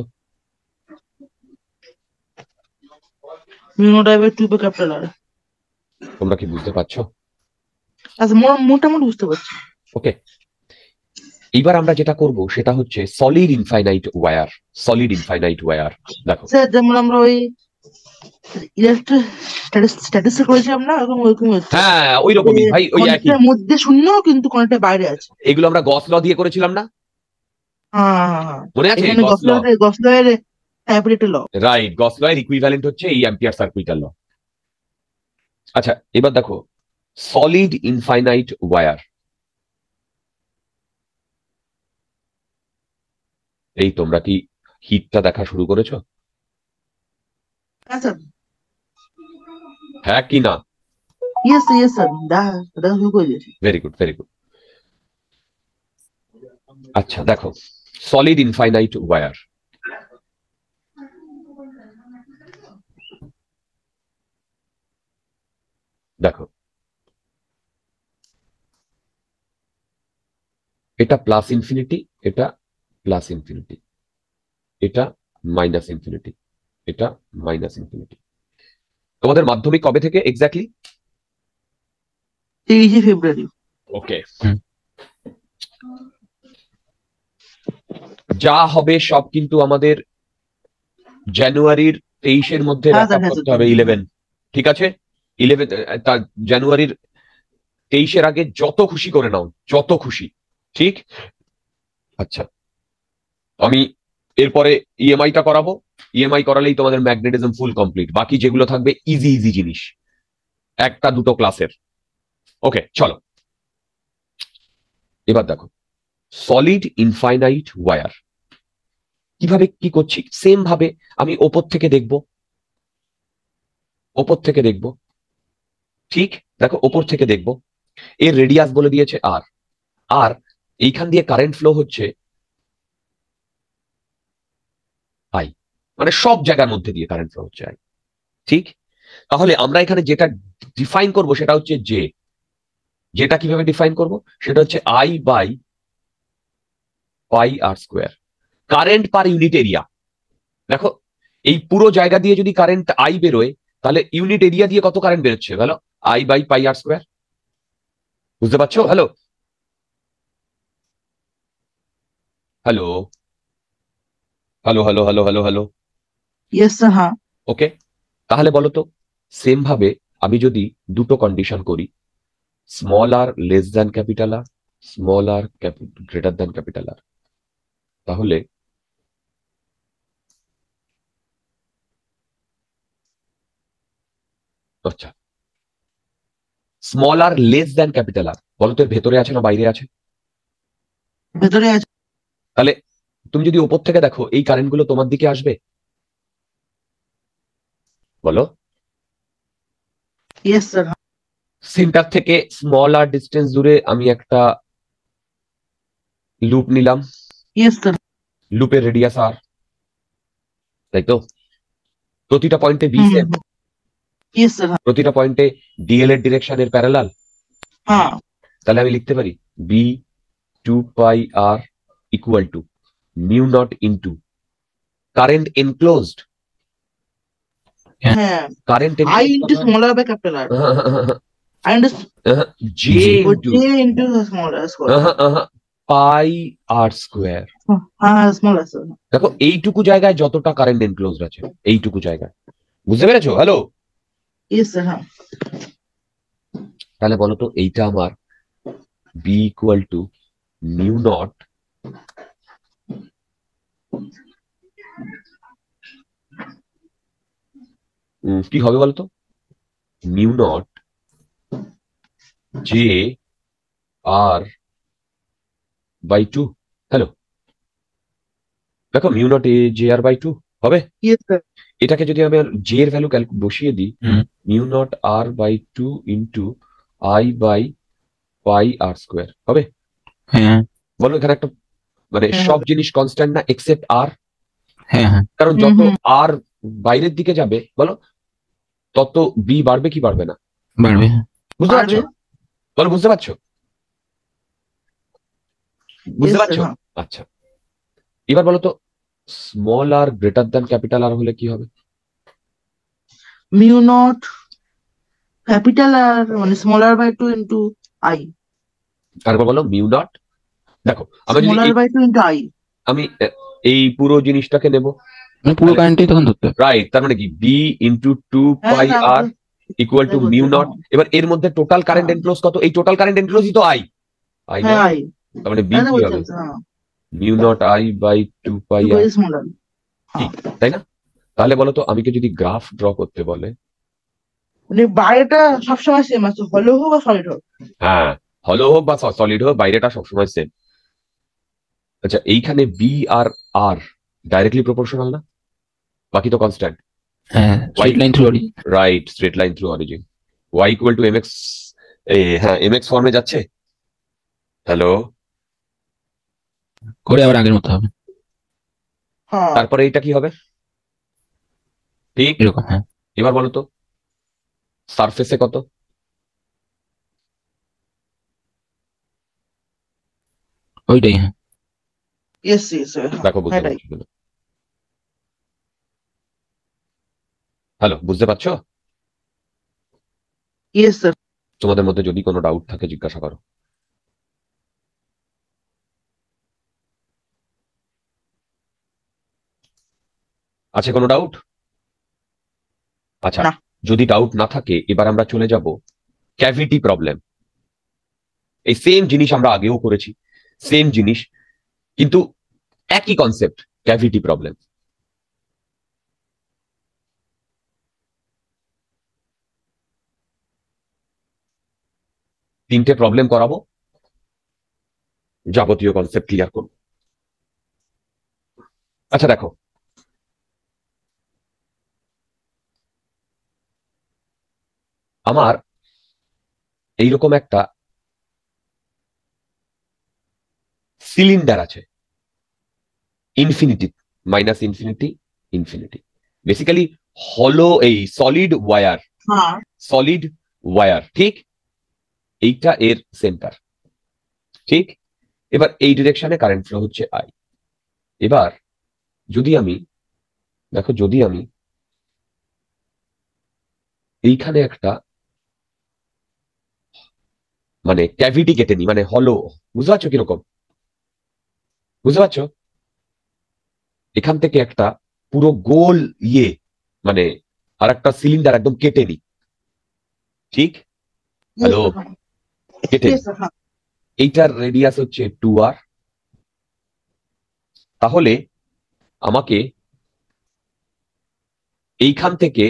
তোমরা কি বুঝতে পারছো
আচ্ছা, মোটামুটি বুঝতে পারছি
ওকে এবার আমরা যেটা করব সেটা হচ্ছে solid infinite wire solid infinite wire দেখো
স্যার যেমন আমরা ওই হ্যাঁ ভাই ওই মধ্যে কিন্তু বাইরে আছে
এগুলো আমরা গস ল দিয়ে করেছিলাম না গস হ্যাঁ। রাইট হচ্ছে এই ল আচ্ছা এবার দেখো সলিড ইনফাইনাইট ওয়্যার এই তোমরা কি হিটটা দেখা শুরু করেছো হ্যাঁ কি না ভেরি গুড ভেরি গুড আচ্ছা দেখো সলিড ইনফাইনাইট ওয়ার দেখো এটা প্লাস ইনফিনিটি এটা প্লাস ইনফিনিটি এটা মাইনাস ইনফিনিটি এটা মাইনাস ইনফিনিটি তোমাদের মাধ্যমিক কবে থেকে এক্স্যাক্টলি তিরিশে ফেব্রুয়ারি ওকে যা হবে সব কিন্তু আমাদের জানুয়ারির তেইশের মধ্যে হ্যাঁ, হ্যাঁ, করতে হ্যাঁ, হবে ইলেভেন ঠিক আছে ইলেভেন জানুয়ারির তেইশের আগে যত খুশি করে নাও যত খুশি ঠিক আচ্ছা আমি এরপরে ইএমআইটা e করাবো ইএমআই e করালেই তোমাদের ম্যাগনেটিজম ফুল কমপ্লিট বাকি যেগুলো থাকবে ইজি ইজি জিনিস একটা দুটো ক্লাসের ওকে চলো এবার দেখো সলিড ইনফাইনাইট ওয়ার কিভাবে কি করছি সেম ভাবে আমি ওপর থেকে দেখব ওপর থেকে দেখব ঠিক দেখো ওপর থেকে দেখব এর রেডিয়াস বলে দিয়েছে আর আর এইখান দিয়ে কারেন্ট ফ্লো হচ্ছে হাই মানে সব জায়গার মধ্যে দিয়ে কারেন্ট ফ্লো হচ্ছে হাই ঠিক তাহলে আমরা এখানে যেটা ডিফাইন করব সেটা হচ্ছে যে যেটা কিভাবে ডিফাইন করব সেটা হচ্ছে I by pi R square current per unit area দেখো এই পুরো জায়গা দিয়ে যদি কারেন্ট আই বেরোয় তাহলে ইউনিট এরিয়া দিয়ে কত কারেন্ট বেরোচ্ছে ভালো I by pi R square বুঝতে পারছো hello hello hello hello hello hello hello yes হ্যাঁ ওকে তাহলে বলো তো সেম ভাবে আমি যদি দুটো কন্ডিশন করি small R less than capital R small আর গ্রেটার দ্যান ক্যাপিটাল আর তাহলে আচ্ছা small R less than capital R বলতো ভেতরে আছে না বাইরে আছে ভেতরে আছে তাহলে তুমি যদি ওপর থেকে দেখো এই কারেন্টগুলো তোমার দিকে আসবে বলো সেন্টার থেকে স্মল আর ডিস্টেন্স দূরে আমি একটা লুপ নিলাম লুপের রেডিয়াস আর তাই তো প্রতিটা পয়েন্টে বি সেম প্রতিটা পয়েন্টে ডিএল এর ডিরেকশন এর প্যারালাল তাহলে আমি লিখতে পারি B two pi R equal to knew not into. Current enclosed. Yeah. Current enclosed. I into smaller
by capital R. and
uh, J, J into. J
into smaller square. Uh-huh,
uh-huh. Pi R square দেখো এইটুকু জায়গায় যতটা current enclose আছে এইটুকু জায়গায় বুঝতে পেরেছো hello তাহলে বলো তো এইটা আমার B equal to mu naught কি হবে বলতো mu naught J r by two hello দেখো mu naught a J r by two হবে এটাকে যদি আমি জে এর ভ্যালু বসিয়ে দিই mu naught r by two into I by pi R square হবে হ্যাঁ। বলো এখানে একটা মানে হ্যাঁ। সব জিনিস কনস্ট্যান্ট না এক্সেপ্ট হ্যাঁ, আর কারণ যত আর বাইরের দিকে যাবে বলো তত বি বাড়বে কি বাড়বে না বাড়বে বুঝতে পারছো বলো বুঝতে পারছো বুঝতে পারছো হ্যাঁ। আচ্ছা এবার বলো তো স্মল আর গ্রেটার দ্যান ক্যাপিটাল আর হলে কি হবে
মিউ নট ক্যাপিটাল আর মানে small r by two into I
তারপর বলো মিউ নট দেখো আমি যদি আর আমি এই পুরো জিনিসটাকে নেব মানে পুরো কারেন্টই তখন ধরতে রাইট তার মানে কি B into two pi R equal to mu naught এবার এর মধ্যে টোটাল কারেন্ট এনক্লোজ কত এই টোটাল কারেন্ট এনক্লোজই তো আই আই না তার মানে বি কি হবে mu not I by two pi r তাই না তাহলে বলো তো আমাকে যদি গ্রাফ ড্র করতে বলে
মানে বাইরেটা সবসময় সেম আছে মানে হলো হোক বা সলিড হোক
হ্যাঁ হলো হোক বা সলিড হোক বাইরেটা সবসময় সেম আচ্ছা এইখানে বি আর আর ডাইরেক্টলি প্রপোর্শনাল না বাকি তো কনস্ট্যান্ট হ্যাঁ straight line through origin right straight line through origin y equal to mx হ্যাঁ mx ফর্মে যাচ্ছে হ্যালো করে আবার আগের মত হবে হ্যাঁ। তারপরে এটা কি হবে ঠিক এরকম হ্যাঁ এবার বলো তো সারফেসে কত ওইটাই হ্যাঁ দেখো বুঝতে হ্যালো বুঝতে পারছো ইয়েস স্যার তোমাদের মধ্যে যদি কোনো ডাউট থাকে জিজ্ঞাসা করো আছে কোনো ডাউট আচ্ছা যদি ডাউট না থাকে এবার আমরা চলে যাব ক্যাভিটি প্রবলেম এই সেম জিনিস আমরা আগেও করেছি সেম জিনিস কিন্তু একই কনসেপ্ট ক্যাভিটি প্রবলেম তিনটে প্রবলেম করাবো যাবতীয় কনসেপ্ট ক্লিয়ার করব আচ্ছা দেখো আমার এইরকম একটা সিলিন্ডার আছে infinity minus infinity infinity basically হলো এই সলিড ওয়ার সলিড ওয়ার ঠিক এইটা এর সেন্টার ঠিক এবার এই ডিরেকশনে কারেন্ট ফ্লো হচ্ছে আই এবার যদি আমি দেখো যদি আমি এইখানে একটা মানে ক্যাভিটি কেটে নিই মানে হলো বুঝতে পারছো কিরকম বুঝতে পারছো এখান থেকে একটা পুরো গোল ইয়ে মানে আর একটা সিলিন্ডার একদম কেটে নিই ঠিক হ্যালো কেটে হ্যাঁ। এইটার রেডিয়াস হচ্ছে টু আর তাহলে আমাকে এইখান থেকে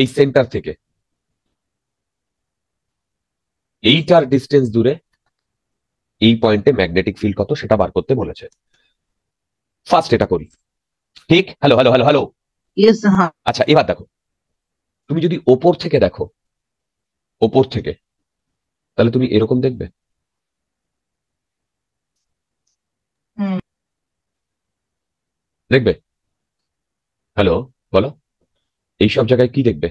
এই সেন্টার থেকে এইটার ডিস্টেন্স দূরে এই পয়েন্টে ম্যাগনেটিক ফিল্ড কত সেটা বার করতে বলেছে ফার্স্ট এটা করি ঠিক হ্যালো হ্যালো হ্যালো হ্যালো আচ্ছা এবার দেখো তুমি যদি ওপর থেকে দেখো ওপর থেকে তাহলে তুমি এরকম দেখবে দেখবে হ্যালো বলো সব জায়গায় কি দেখবে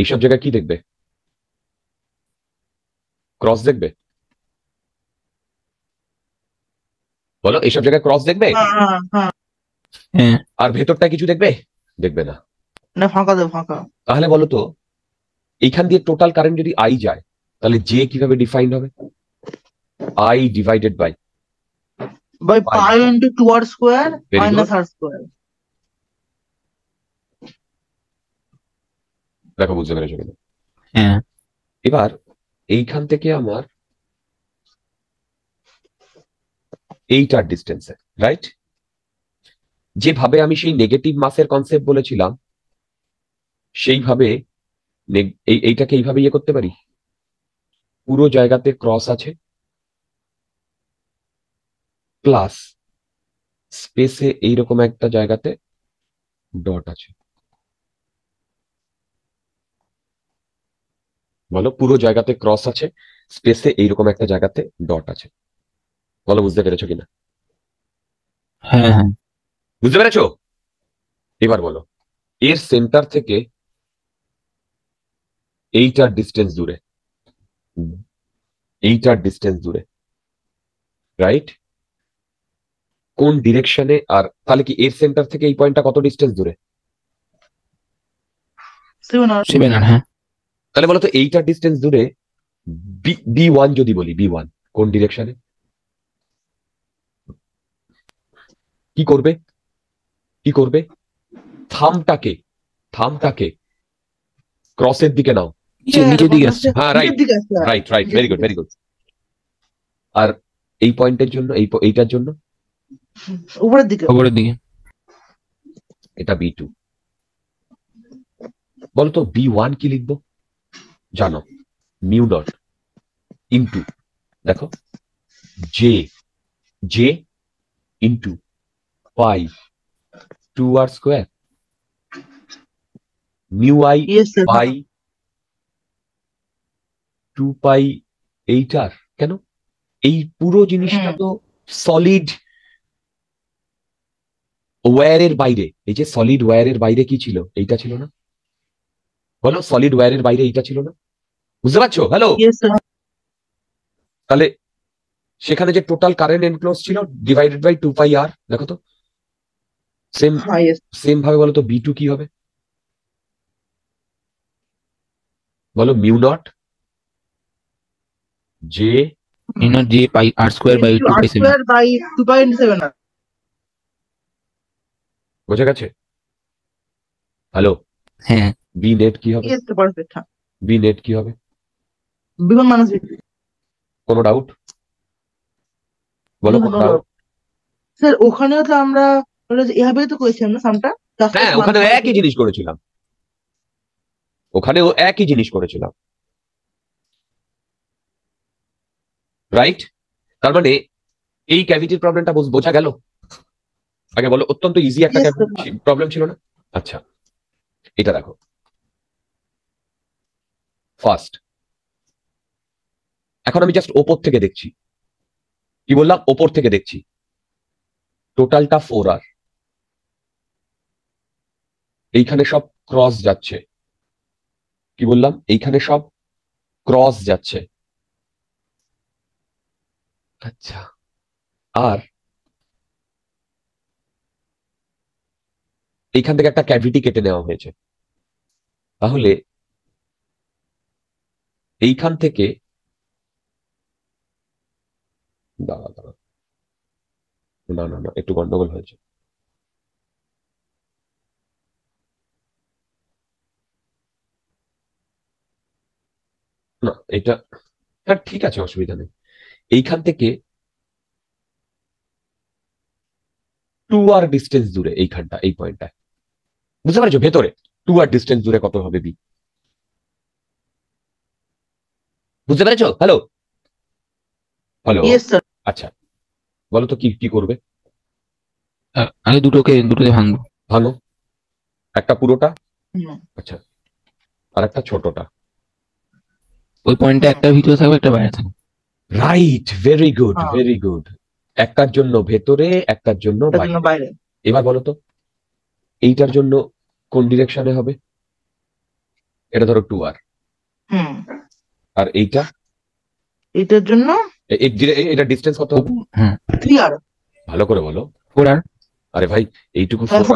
এইসব জায়গায় কি দেখবে ক্রস দেখবে বলো এইসব জায়গায় ক্রস দেখবে হ্যাঁ, হ্যাঁ, হ্যাঁ। আর ভেতরটা কিছু দেখবে দেখবে না তাহলে বলো তো এইখান দিয়ে টোটাল কারেন্ট যদি আই যায় তাহলে জে কিভাবে ডিফাইন হবে I divided by by
pi into 2
দেখো বুঝতে পেরেছো কিনা হ্যাঁ এবার এইখান থেকে আমার এইটার ডিস্টেন্সে রাইট যেভাবে আমি সেই নেগেটিভ মাসের কনসেপ্ট বলেছিলাম সেইভাবে এইটাকে এইভাবে ইয়ে করতে পারি পুরো জায়গাতে ক্রস আছে প্লাস স্পেসে এইরকম একটা জায়গাতে ডট আছে বলো পুরো জায়গাতে ক্রস আছে স্পেসে এইরকম একটা জায়গাতে ডট আছে বলো বুঝতে পেরেছো কিনা হ্যাঁ হ্যাঁ বুঝতে পেরেছো এবার বলো এর সেন্টার থেকে এইটার ডিস্টেন্স দূরে এইটার ডিস্টেন্স দূরে রাইট কোন ডিরেকশনে আর তাহলে কি এর সেন্টার থেকে এই পয়েন্টটা কত ডিস্টেন্স দূরে হ্যাঁ। তাহলে বলতো এইটার ডিস্টেন্স দূরে বি ওয়ান যদি বলি বি ওয়ান কোন ডিরেকশনে কি করবে কি করবে থামটাকে থামটাকে ক্রসের দিকে নাও
ইয়ে, হ্যাঁ রাইট রাইট রাইট
ভেরি আর এই পয়েন্টের জন্য এই এইটার জন্য উপরের দিকে উপরের দিকে এটা বি টু বলতো বি ওয়ান কি লিখবো জানো মিউ ডট ইন্টু দেখো J J into pi two r square mu I pi two pi eight r কেন এই পুরো জিনিসটা হ্যাঁ। তো সলিড ওয়্যারের বাইরে এই যে সলিড ওয়্যারের বাইরে কি ছিল এইটা ছিল না বলো সলিড ওয়্যারের বাইরে এইটা ছিল না বুঝতে পারছো হ্যালো তাহলে সেখানে যে টোটাল কারেন্ট এনক্লোজ ছিল ডিভাইডেড বাই টু পাই আর দেখো তো সেম সেম ভাবে বলো তো বি টু কি হবে বলো mu naught J mu J pi R square by
two pi seven
বোঝা গেছে হ্যালো হ্যাঁ বি নেট কি হবে বি নেট কি হবে বি ওয়ান কোনো ডাউট বলো কোনো ডাউট
স্যার ওখানেও তো আমরা এভাবে তো করেছিলাম না সামটা
হ্যাঁ ওখানে একই জিনিস করেছিলাম ওখানেও একই জিনিস করেছিলাম রাইট তার মানে এই ক্যাভিটির প্রবলেমটা বোঝা গেল আগে বলো অত্যন্ত ইজি একটা প্রবলেম ছিল না আচ্ছা এটা দেখো ফার্স্ট এখন আমি জাস্ট ওপর থেকে দেখছি কি বললাম ওপর থেকে দেখছি টোটালটা ফোর আর এইখানে সব ক্রস যাচ্ছে কি বললাম এইখানে সব ক্রস যাচ্ছে আচ্ছা আর এইখান থেকে একটা ক্যাভিটি কেটে নেওয়া হয়েছে তাহলে এইখান থেকে দাঁড়া দাঁড়া না না না একটু গন্ডগোল হয়েছে না এটা হ্যাঁ ঠিক আছে অসুবিধা নেই এইখান থেকে টু আর ডিস্টেন্স দূরে এইখানটা এই পয়েন্টটা বুঝতে পারছো ভেতরে টু আর ডিস্টেন্স দূরে কত হবে বি বুঝতে পেরেছো হ্যালো হ্যালো আচ্ছা বলো তো কি কি করবে আমি দুটোকে দুটোকে ভাঙবো ভালো একটা পুরোটা আচ্ছা আর একটা ছোটটা ওই পয়েন্টটা একটা ভিতরে থাকবে একটা বাইরে থাকবে right very good very good একটার জন্য ভেতরে একটার জন্য বাইরে এবার বলো তো এইটার জন্য কোন ডিরেকশনে হবে এটা ধরো টু আর আর এইটা এটার জন্য এটা ডিস্টেন্স কত হবে থ্রি হ্যাঁ। আর ভালো করে বলো ফোর আর আরে ভাই এইটুকু টু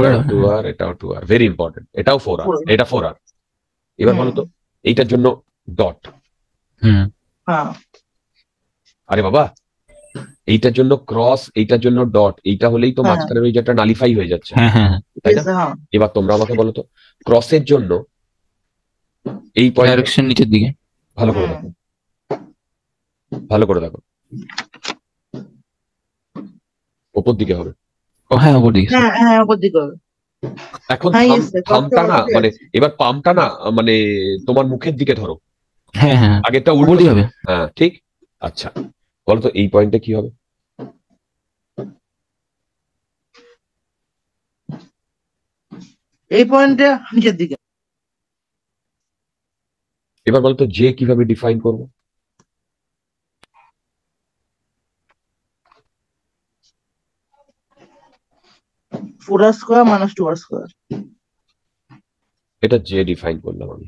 হ্যাঁ, আর এটাও টু আর ভেরি ইম্পর্টেন্ট এটাও ফোর আর এটা ফোর আর এবার বলো তো এইটার জন্য ডট হ্যাঁ। আরে বাবা এইটার জন্য ক্রস এইটার জন্য ডট এইটা হলেই তো হ্যাঁ। মাঝখানের ওই যে একটা নালিফাই হয়ে যাচ্ছে হ্যাঁ, তাই না এবার তোমরা আমাকে বলো তো ক্রসের জন্য এই ডাইরেকশন নিচের দিকে ভালো করে দেখো ভালো করে দেখো উপর দিকে হবে ও হ্যাঁ উপর দিকে হ্যাঁ
হ্যাঁ দিকে হবে
এখন থামটা না মানে এবার পাম্পটা না মানে তোমার মুখের দিকে ধরো হ্যাঁ হ্যাঁ আগেরটা উল্টো হবে হ্যাঁ ঠিক আচ্ছা বলতো এই পয়েন্টটা কি হবে
এই পয়েন্টে নিচের দিকে
এবার বলতো যে কিভাবে ডিফাইন করব
four square minus two square
এটা জে ডিফাইন করলাম আমি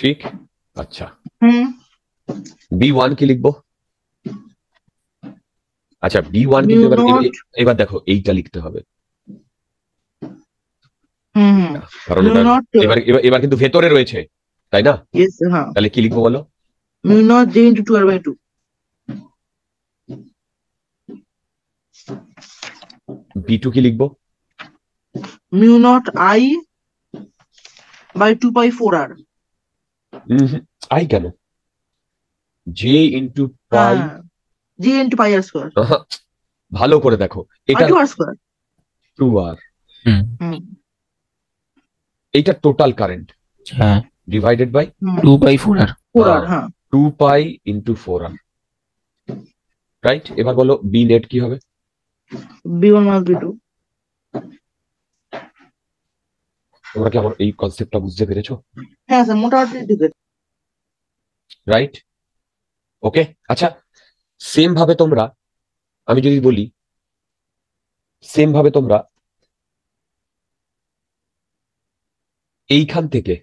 ठीक अच्छा বি ওয়ান কি লিখবো আচ্ছা বি ওয়ান কিন্তু এবার এবার দেখো এইটা লিখতে হবে কারণ এবার এবার কিন্তু ভেতরে রয়েছে তাই না হ্যাঁ। তাহলে কি লিখবো বলো
mu naught J into two r by two B two কি লিখবো mu not I by two by four r
I কেন J into pi G into pi আর স্কোয়ার ভালো করে দেখো এটা two r square two r এটা total current হ্যাঁ divided by two by four r four r হ্যাঁ two pi into four r right এবার বলো বি নেট কি হবে
B one minus B two
তোমরা কি আমার এই কনসেপ্টটা বুঝতে পেরেছো
হ্যাঁ স্যার মোটামুটি ঠিক
রাইট ওকে আচ্ছা সেম ভাবে তোমরা আমি যদি বলি সেম ভাবে তোমরা এইখান থেকে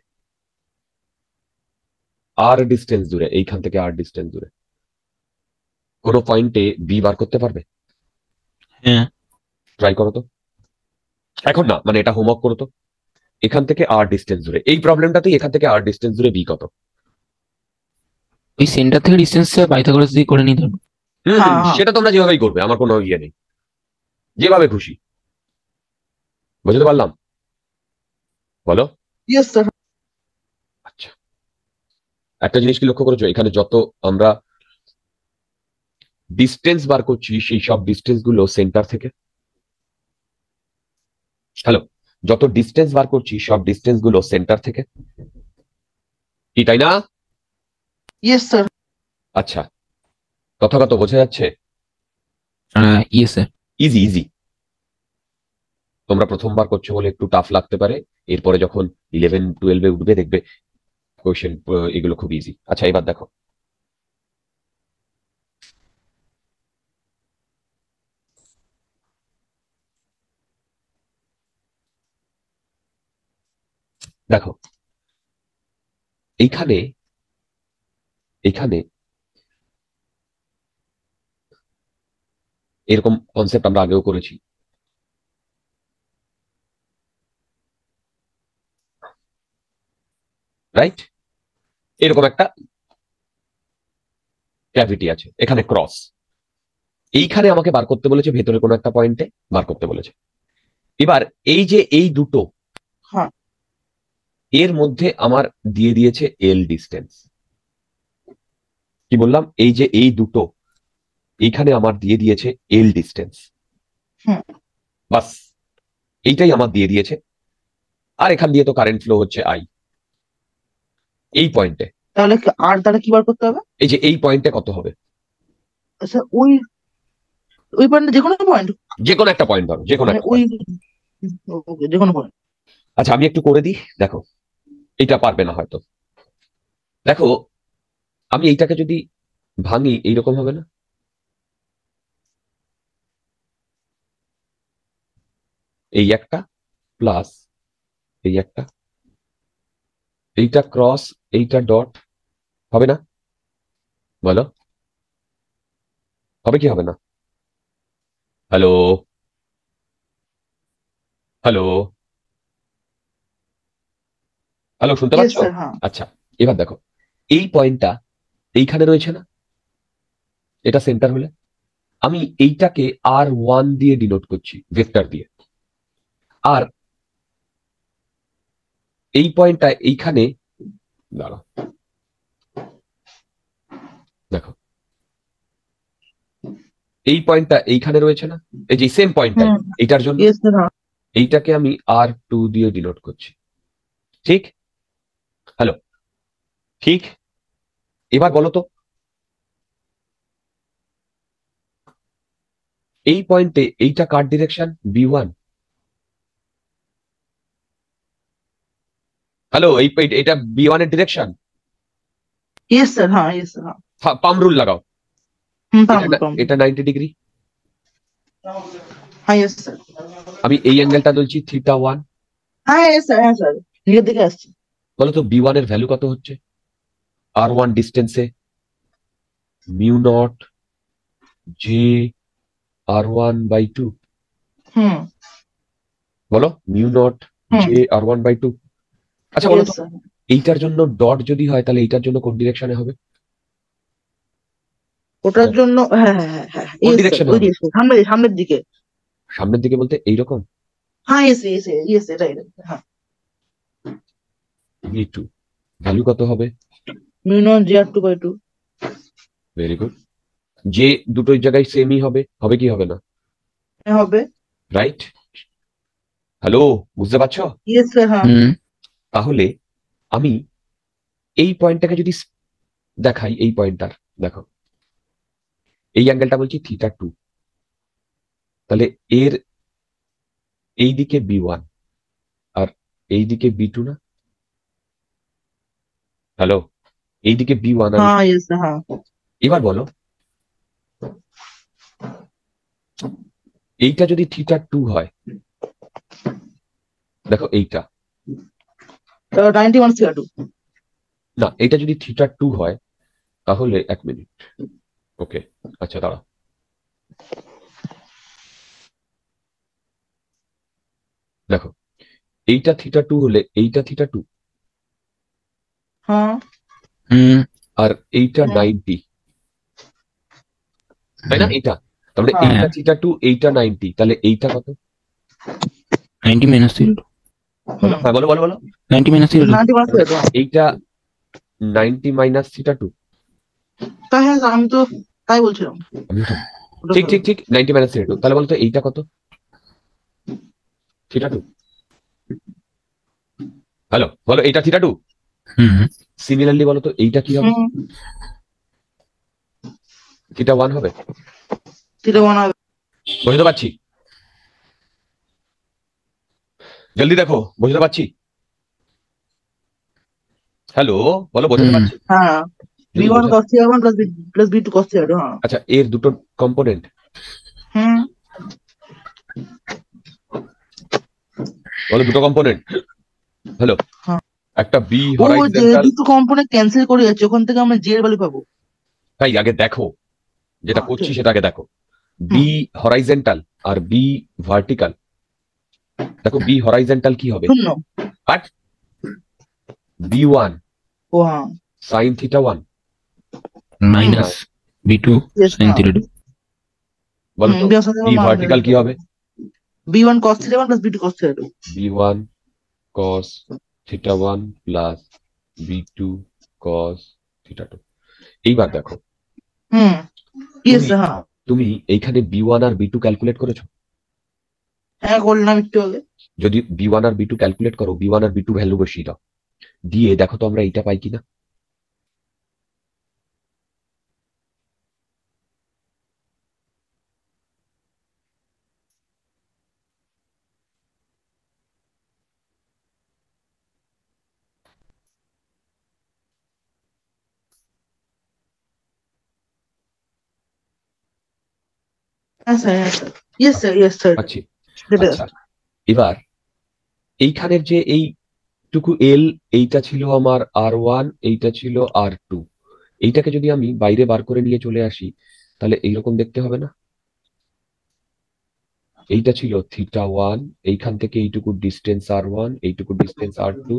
আর ডিস্টেন্স দূরে এইখান থেকে আর ডিস্টেন্স দূরে কোন পয়েন্টে বি বার করতে পারবে হ্যাঁ ট্রাই করো তো এখন না মানে এটা হোমওয়ার্ক করো তো এখান থেকে আর ডিস্টেন্স ধরে এই প্রবলেমটাতেই এখান থেকে আর ডিস্টেন্স ধরে বি কত
ওই সেন্টার থেকে ডিস্টেন্স পাইথাগোরাস দিয়ে করে নিতে
হ্যাঁ, হ্যাঁ। সেটা তোমরা যেভাবেই করবে আমার কোনো ইয়ে নেই যেভাবে খুশি বুঝতে পারলাম বলো আচ্ছা একটা জিনিস কি লক্ষ্য করেছো এখানে যত আমরা ডিস্টেন্স বার করছি সেই সব ডিস্টেন্স গুলো সেন্টার থেকে হ্যালো যত ডিস্টেন্স বার করছি সব ডিস্টেন্স গুলো সেন্টার থেকে কি তাই না ইয়েস স্যার আচ্ছা তথাগত বোঝা যাচ্ছে ইয়েস স্যার ইজি ইজি তোমরা প্রথমবার করছো বলে একটু টাফ লাগতে পারে এরপরে যখন ইলেভেন টুয়েলভে উঠবে দেখবে কোয়েশ্চেন এগুলো খুব ইজি আচ্ছা এবার দেখো দেখো এইখানে এইখানে এরকম কনসেপ্ট আমরা আগেও করেছি রাইট এরকম একটা ক্যাভিটি আছে এখানে ক্রস এইখানে আমাকে বার করতে বলেছে ভেতরে কোনো একটা পয়েন্টে বার করতে বলেছে এবার এই যে এই দুটো এর মধ্যে আমার দিয়ে দিয়েছে এল ডিস্টেন্স কি বললাম এই যে এই দুটো এইখানে আমার দিয়ে দিয়েছে এল ডিস্টেন্স বাস এইটাই আমার দিয়ে দিয়েছে আর এখান দিয়ে তো কারেন্ট ফ্লো হচ্ছে আই এই পয়েন্টে তাহলে
আর দ্বারা কি বার করতে হবে
এই যে এই পয়েন্টে কত হবে
আচ্ছা ওই ওই পয়েন্টে যে কোনো পয়েন্ট
যে কোনো একটা পয়েন্ট ধরো যে কোনো মানে
ওই যে কোনো পয়েন্ট
আচ্ছা আমি একটু করে দিই দেখো এটা পারবে না হয়তো দেখো আমি এইটাকে যদি ভাঙি এইরকম হবে না এই একটা প্লাস এই একটা এইটা ক্রস এইটা ডট হবে না বলো হবে কি হবে না হ্যালো হ্যালো হ্যালো শুনতে পাচ্ছো হ্যাঁ। আচ্ছা এবার দেখো এই পয়েন্টটা এইখানে রয়েছে না এটা সেন্টার হলে আমি এইটাকে আর ওয়ান দিয়ে ডিনোট করছি ভেক্টর দিয়ে আর এই পয়েন্টটা এইখানে দাঁড়াও দেখো এই পয়েন্টটা এইখানে রয়েছে না এই যে সেম পয়েন্টটা এইটার জন্য হ্যাঁ। এইটাকে আমি আর টু দিয়ে ডিনোট করছি ঠিক হ্যালো ঠিক এবার বলো তো এই পয়েন্টে এইটা কার ডিরেকশন বি ওয়ান হ্যালো এই এটা বি ওয়ান এর ডিরেকশন পাম রুল লাগাও এটা নাইনটি ডিগ্রি হ্যাঁ, আমি এই অ্যাঙ্গেলটা বলছি থ্রিটা ওয়ান
হ্যাঁ স্যার হ্যাঁ স্যার
দিকে বলো তো বি ওয়ানের ভ্যালু কত হচ্ছে আর ওয়ান ডিস্টেন্সে mu naught J r one by two বলো mu naught J r one by two আচ্ছা বলো এইটার জন্য ডট যদি হয় তাহলে এইটার জন্য কোন ডিরেকশনে হবে ওটার হ্যাঁ। জন্য হ্যাঁ হ্যাঁ হ্যাঁ, হ্যাঁ সামনের দিকে সামনের দিকে বলতে এইরকম
হ্যাঁ ইয়েস ইয়েস ইয়েস
হ্যাঁ ভ্যালু কত হবে ভেরি গুড যে দুটো জায়গায় সেমই হবে হবে কি হবে না হ্যাঁ, হবে রাইট হ্যালো বুঝতে পারছো হ্যাঁ। তাহলে আমি এই পয়েন্টটাকে যদি দেখাই এই পয়েন্টটার দেখো এই অ্যাঙ্গেলটা বলছি থিটা টু তাহলে এর এই দিকে বি ওয়ান আর এই দিকে বি টু না হ্যালো এইদিকে বি ওয়ান হ্যাঁ, হ্যাঁ। এবার বলো এইটা যদি থিটা টু হয় দেখো এইটা না এটা যদি থিটা টু হয় তাহলে এক মিনিট ওকে আচ্ছা দাঁড়া দেখো এইটা থিটা টু হলে এইটা থিটা টু
হুম
আর এইটা নাইনটি তাই না এটা তারপরে এইটা থিটা টু হ্যাঁ। এইটা নাইনটি তাহলে এইটা কত নাইনটি মাইনাস জিরো হ্যাঁ বলো বলো বলো নাইনটি মাইনাস জিরো এইটা নাইনটি মাইনাস থিটা টু
তাই হ্যাঁ আমি তো তাই বলছিলাম
ঠিক ঠিক ঠিক নাইনটি মাইনাস থিটা টু তাহলে বলতো এইটা কত থিটা টু হ্যালো বলো এইটা থিটা টু সিমিলারলি বলো তো এইটা কি হবে থিটা ওয়ান হবে থিটা ওয়ান হবে বুঝতে পারছি জলদি দেখো বুঝতে পারছি হ্যালো বলো বুঝতে পারছি
হ্যাঁ b1 cos প্লাস b2 হ্যাঁ।
আচ্ছা এর দুটো কম্পোনেন্ট হুম বলো দুটো কম্পোনেন্ট হ্যালো একটা বি হরাইজন্টাল
কম্পোনেন্ট ক্যান্সেল করে যাচ্ছে ওখান থেকে আমরা জেড ভ্যালু পাবো
তাই আগে দেখো যেটা আচ্ছা। করছি সেটা আগে দেখো বি হরাইজন্টাল আর বি ভার্টিক্যাল দেখো বি হরাইজন্টাল কি হবে but B one sine theta one minus B two sine theta two বলো বি ভার্টিক্যাল কি হবে
B one cos theta one plus B two cos theta two
B one cos theta one plus B two cos theta two এইবার দেখো
হ্যাঁ।
তুমি এইখানে B one আর B two calculate করেছো হ্যাঁ, যদি বি ওয়ান আর বি টু ক্যালকুলেট করো বি ওয়ান আর বি টু ভ্যালু বসিয়ে দাও দিয়ে দেখো তো আমরা এইটা পাই কিনা আচ্ছা, আচ্ছা, আচ্ছা। এবার এইখানের যে এই টুকু এল এইটা ছিল আমার আর ওয়ান এইটা ছিল আর টু এইটাকে যদি আমি বাইরে বার করে নিয়ে চলে আসি তাহলে এইরকম দেখতে হবে না এইটা ছিল থিটা ওয়ান এইখান থেকে এইটুকু ডিস্টেন্স আর ওয়ান এইটুকু ডিস্টেন্স আর টু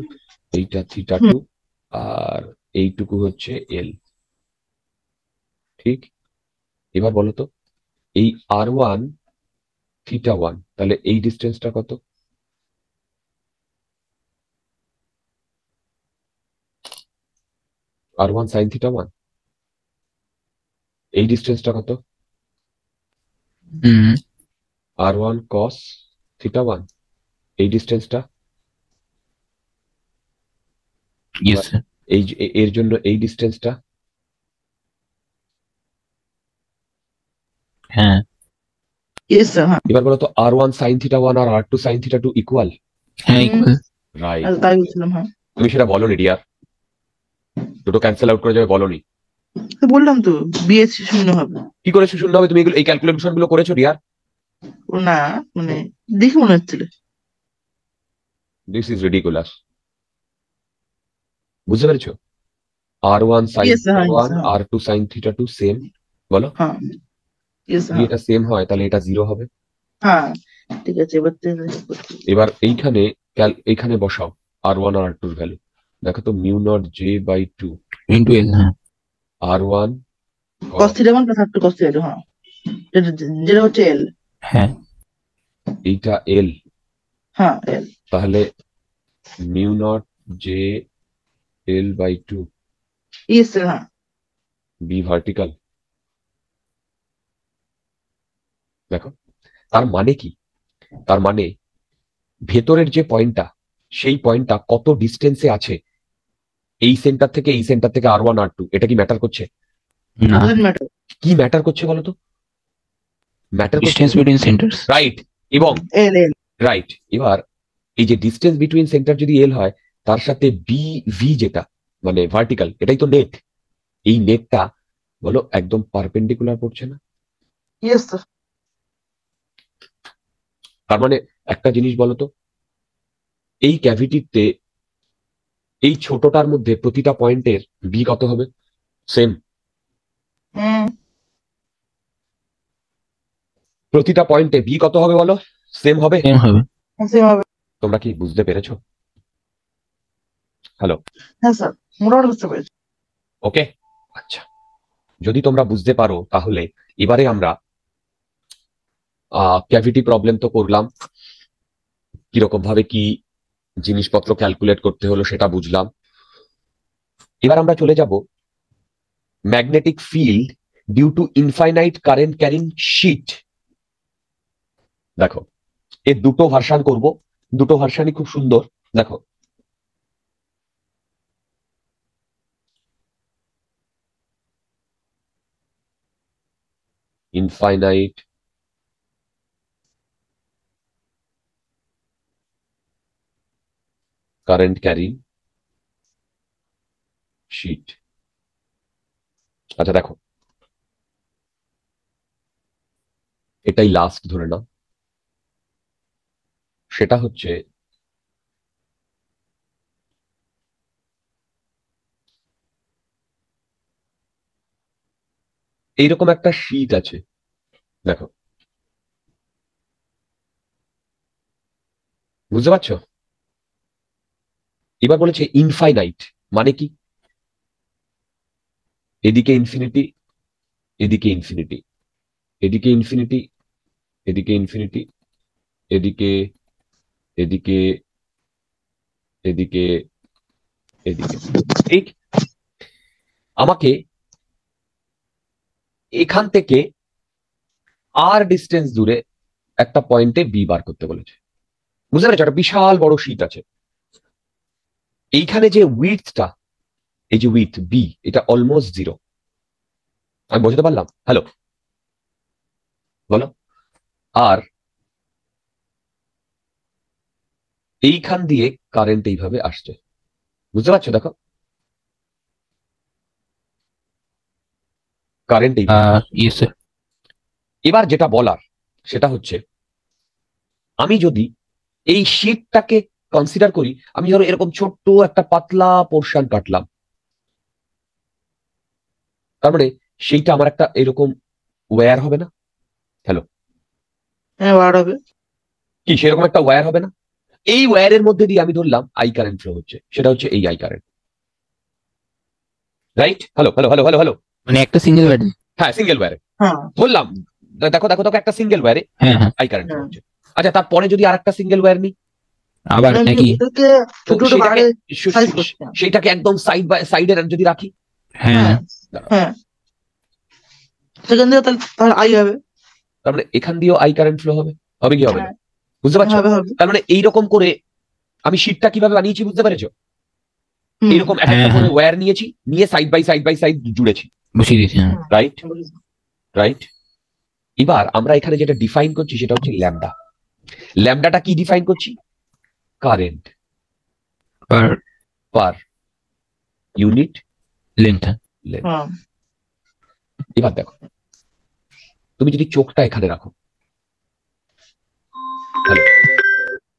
এইটা থিটা টু আর এইটুকু হচ্ছে এল ঠিক এবার বলো তো এই আর ওয়ান থিটা ওয়ান তাহলে এই ডিস্টেন্সটা কত r one sine theta one এই ডিস্টেন্সটা কত r one cos theta one এই ডিস্টেন্সটা এই এর জন্য এই ডিস্টেন্সটা হ্যাঁ।, হ্যাঁ এবার বলো তো r one sine theta one আর r two sine theta two equal হ্যাঁ ইকুয়াল আচ্ছা, রাইট তাই বলছিলাম হ্যাঁ তুমি সেটা বলনি ডিয়ার দুটো ক্যান্সেল আউট করে যাবে বলনি
বললাম তো বিএস শূন্য হবে
কি করে শূন্য হবে তুমি এই ক্যালকুলেশন গুলো করেছো ডিয়ার
না মানে দেখি মনে হচ্ছিল
দিস ইজ রিডিকুলাস বুঝতে পেরেছো r one sine one r two sine theta two same বলো হ্যাঁ এটা সেম হয় তাহলে এটা জিরো হবে
হ্যাঁ ঠিক আছে এবার
এবার এইখানে এইখানে বসাও আর ওয়ান আর টুর ভ্যালু দেখো তো mu naught J by two into L r one
cos θ1 plus r two cos θ2 হ্যাঁ যেটা হচ্ছে এল
হ্যাঁ এইটা এল হ্যাঁ এল তাহলে mu naught J L by two is হ্যাঁ বি ভার্টিক্যাল দেখো তার মানে কি তার মানে ভেতরের যে পয়েন্টটা সেই পয়েন্টটা কত ডিস্টেন্সে আছে এই সেন্টার থেকে এই সেন্টার থেকে আর ওয়ান আর টু এটা কি ম্যাটার করছে কি ম্যাটার করছে বলতো matter distance between centre right এবং রাইট এবার এই যে ডিস্টেন্স বিটুইন সেন্টার যদি এল হয় তার সাথে বি ভি যেটা মানে ভার্টিক্যাল এটাই তো নেট এই নেটটা বলো একদম পারপেন্ডিকুলার পড়ছে না ইয়েস স্যার তার মানে একটা জিনিস বলতো এই ক্যাভিটিতে এই ছোটটার মধ্যে প্রতিটা পয়েন্টের বি কত হবে সেম প্রতিটা পয়েন্টে বি কত হবে বলো সেম হবে তোমরা কি বুঝতে পেরেছো হ্যালো
হ্যাঁ স্যার বুঝতে পেরেছি
ওকে আচ্ছা যদি তোমরা বুঝতে পারো তাহলে এবারে আমরা ক্যাভিটি প্রবলেম তো করলাম কিরকম ভাবে কি জিনিসপত্র ক্যালকুলেট করতে হলো সেটা বুঝলাম এবার আমরা চলে যাব magnetic field due to infinite current carrying sheet দেখো এর দুটো ভার্সান করব দুটো ভার্সানই খুব সুন্দর দেখো ইনফাইনাইট current carrying sheet আচ্ছা দেখো এটাই লাস্ট ধরে নাও সেটা হচ্ছে এইরকম একটা শীত আছে দেখো বুঝতে পারছো এবার বলেছে ইনফাইনাইট মানে কি এদিকে ইনফিনিটি এদিকে ইনফিনিটি এদিকে ইনফিনিটি এদিকে ইনফিনিটি এদিকে এদিকে এদিকে এদিকে ঠিক আমাকে এখান থেকে আর ডিস্টেন্স দূরে একটা পয়েন্টে বি বার করতে বলেছে বুঝতে পেরেছো একটা বিশাল বড় শীত আছে এইখানে যে উইথটা এই যে উইথ বি এটা অলমোস্ট জিরো আমি বোঝাতে পারলাম হ্যালো বলো আর এইখান দিয়ে কারেন্ট এইভাবে আসছে বুঝতে পারছো দেখো কারেন্ট এবার যেটা বলার সেটা হচ্ছে আমি যদি এই শীতটাকে কনসিডার করি আমি ধরো এরকম ছোট্ট একটা পাতলা পোর্শন কাটলাম তার মানে সেইটা আমার একটা এরকম ওয়্যার হবে না হ্যালো হ্যাঁ ওয়্যার হবে কি সেরকম একটা ওয়্যার হবে না এই ওয়্যারের মধ্যে দিয়ে আমি ধরলাম আই কারেন্ট ফ্লো হচ্ছে সেটা হচ্ছে এই I current right hello hello hello hello hello মানে একটা সিঙ্গেল ওয়্যার হ্যাঁ সিঙ্গেল ওয়্যারে ধরলাম দেখো দেখো দেখো একটা সিঙ্গেল ওয়্যারে আই কারেন্ট হচ্ছে আচ্ছা তারপরে যদি আরেকটা সিঙ্গেল ওয়্যার নিই আবার নাকি মানে সেটাকে একদম সাইড বাই সাইডে যদি রাখি হ্যাঁ, হ্যাঁ।, হ্যাঁ। সেখান দিয়ে আই হবে তারপরে এখান দিয়েও আই কারেন্ট ফ্লো হবে হবে কি হবে হ্যাঁ। বুঝতে পারছো তার মানে এইরকম করে আমি শীটটা কিভাবে বানিয়েছি বুঝতে পেরেছো এরকম একটা করে ওয়্যার নিয়েছি নিয়ে side by side by side জুড়েছি বসিয়ে দিয়েছি রাইট রাইট এবার আমরা এখানে যেটা ডিফাইন করছি সেটা হচ্ছে ল্যামডা ল্যামডাটা কি ডিফাইন করছি current per per unit length length এবার দেখো তুমি যদি চোখটা এখানে রাখো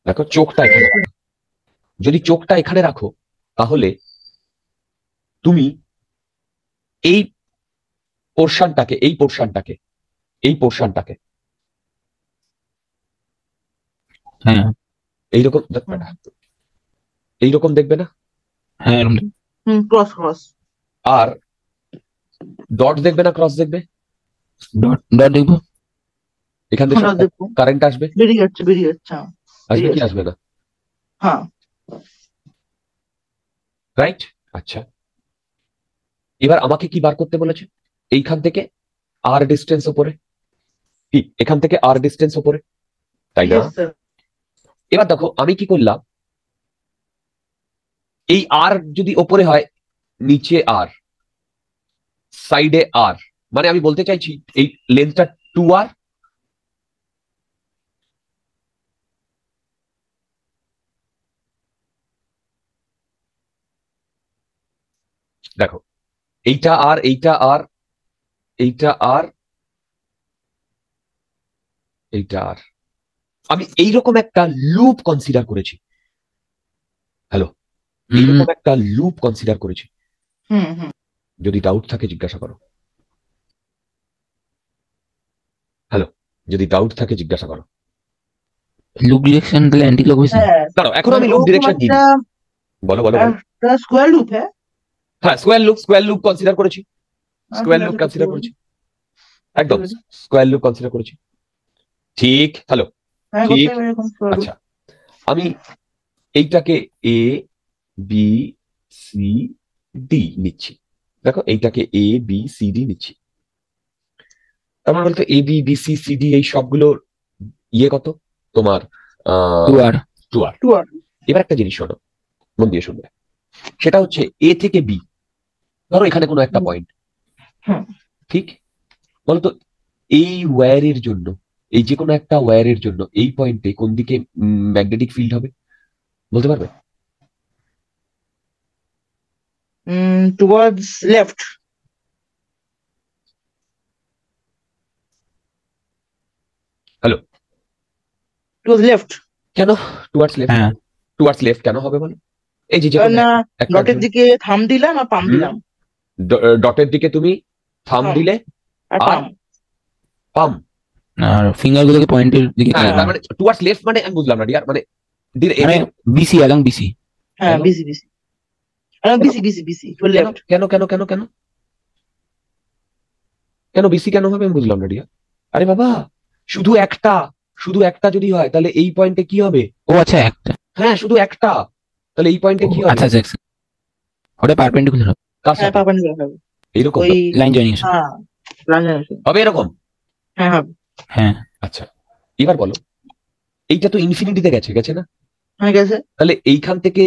দেখো চোখটা এখানে যদি চোখটা এখানে রাখো তাহলে তুমি এই পোর্শনটাকে এই পোর্শনটাকে এই পোর্শনটাকে হ্যাঁ এইরকম দেখবে না এইরকম দেখবে না হ্যাঁ আর ডট দেখবে না ক্রস দেখবে এখান থেকে কারেন্ট হ্যাঁ, আসবে হ্যাঁ। আসবে কি আসবে না হ্যাঁ রাইট আচ্ছা এবার আমাকে কি বার করতে বলেছে এইখান থেকে আর ডিস্টেন্স উপরে কি এখান থেকে আর ডিস্টেন্স উপরে তাই না এবার দেখো আমি কি করলাম এই আর যদি ওপরে হয় নিচে আর সাইডে আর মানে আমি বলতে চাইছি এই লেন্থটা টু আর দেখো এইটা আর এইটা আর এইটা আর এইটা আর আমি এইরকম একটা লুপ কনসিডার করেছি হ্যালো এইরকম একটা লুপ কনসিডার করেছি যদি ডাউট থাকে জিজ্ঞাসা করো হ্যালো যদি ডাউট থাকে জিজ্ঞাসা করো লুপ ডিরেকশন তাহলে অ্যান্টি ক্লকওয়াইজ দাঁড়াও এখন আমি লুপ ডিরেকশন দিই বলো বলো
স্কোয়ার লুপ হ্যাঁ
হ্যাঁ square loop square loop consider করেছি স্কোয়ার লুপ কনসিডার করেছি একদম স্কোয়ার লুপ কনসিডার করেছি ঠিক হ্যালো
হ্যাঁ, ঠিক আচ্ছা
আমি এইটাকে এ বি সি ডি নিচ্ছি দেখো এইটাকে এ বি সি ডি নিচ্ছি তারপর বলতো A B B C C D এই সবগুলোর ইয়ে কত তোমার টুয়ার টুয়ার টুয়ার এবার একটা জিনিস শোনো মন দিয়ে শুনবে সেটা হচ্ছে এ থেকে বি ধরো এখানে কোনো একটা পয়েন্ট ঠিক বলতো এই ওয়্যারের জন্য এই যে কোনো একটা ওয়্যারের জন্য এই পয়েন্টে কোন দিকে ম্যাগনেটিক ফিল্ড হবে বলতে পারবে towards left hello towards left কেন টুয়ার্ডস লেফট টুয়ার্ডস লেফট কেন হবে বলো এই যে ডটের দিকে
থাম দিলাম আর পাম দিলাম
ডটের দিকে তুমি থাম দিলে আর পাম আর ফিঙ্গার গুলোকে পয়েন্টের দিকে হ্যাঁ, মানে টুয়ার্ডস লেফট মানে আমি বুঝলাম না ডিয়ার মানে বিসি অ্যালং বিসি
হ্যাঁ BC BC along BC BC BC কেন কেন কেন কেন
কেন বিসি কেন হবে আমি বুঝলাম না ডিয়ার আরে বাবা শুধু একটা শুধু একটা যদি হয় তাহলে এই পয়েন্টে কি হবে ও আচ্ছা একটা হ্যাঁ শুধু একটা তাহলে এই পয়েন্টে কি হবে আচ্ছা আচ্ছা, আচ্ছা। ওটা পারপেন্ডিকুলার হবে হ্যাঁ পারপেন্ডিকুলার হবে এরকম লাইন জয়েনিং হবে এরকম হ্যাঁ হবে হ্যাঁ আচ্ছা এবার বলো এইটা তো ইনফিনিটিতে গেছে গেছে না হ্যাঁ গেছে তাহলে এইখান থেকে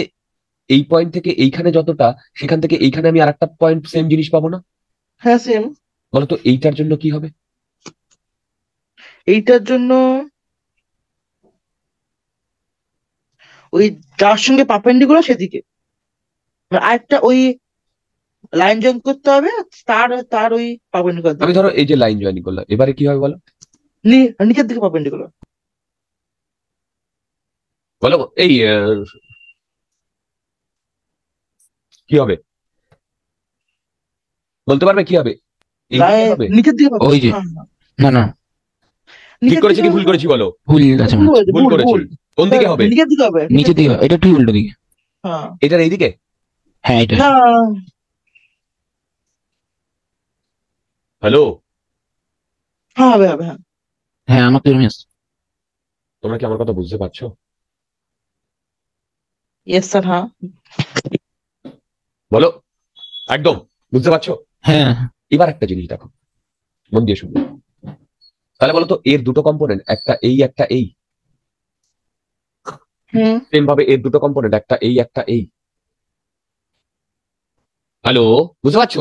এই পয়েন্ট থেকে এইখানে যতটা সেখান থেকে এইখানে আমি আরেকটা পয়েন্ট সেম জিনিস পাবো না হ্যাঁ সেম বলো তো এইটার জন্য কি হবে
এইটার জন্য ওই যার সঙ্গে পারপেন্ডিকুলার সেদিকে আরেকটা ওই লাইন জয়েন করতে হবে
তার তার ওই পারপেন্ডিকুলার আমি ধরো এই যে লাইন জয়েন করলাম এবারে কি হবে বলো নিচের দিকে পারপেন্ডিকুলার বলো এই কি হবে বলতে পারবে কি হবে নিচের দিকে ওই যে না না ঠিক করেছি কি ভুল করেছি বলো ভুল আছে ভুল করেছি কোন দিকে হ্যাঁ, হবে নিচের দিকে হবে নিচের দিকে এটা ঠিক উল্টো দিকে হ্যাঁ এটার হ্যাঁ এটা হ্যালো
হ্যাঁ হবে হবে হ্যাঁ
হ্যাঁ আমার তো তোমরা কি আমার কথা বুঝতে পারছো ইয়েস স্যার হ্যাঁ বলো একদম বুঝতে পারছো হ্যাঁ এবার একটা জিনিস দেখো মন দিয়ে শুনবে তাহলে বলো তো এর দুটো কম্পোনেন্ট একটা এই একটা এই সেম ভাবে এর দুটো কম্পোনেন্ট একটা এই একটা এই হ্যালো বুঝতে পারছো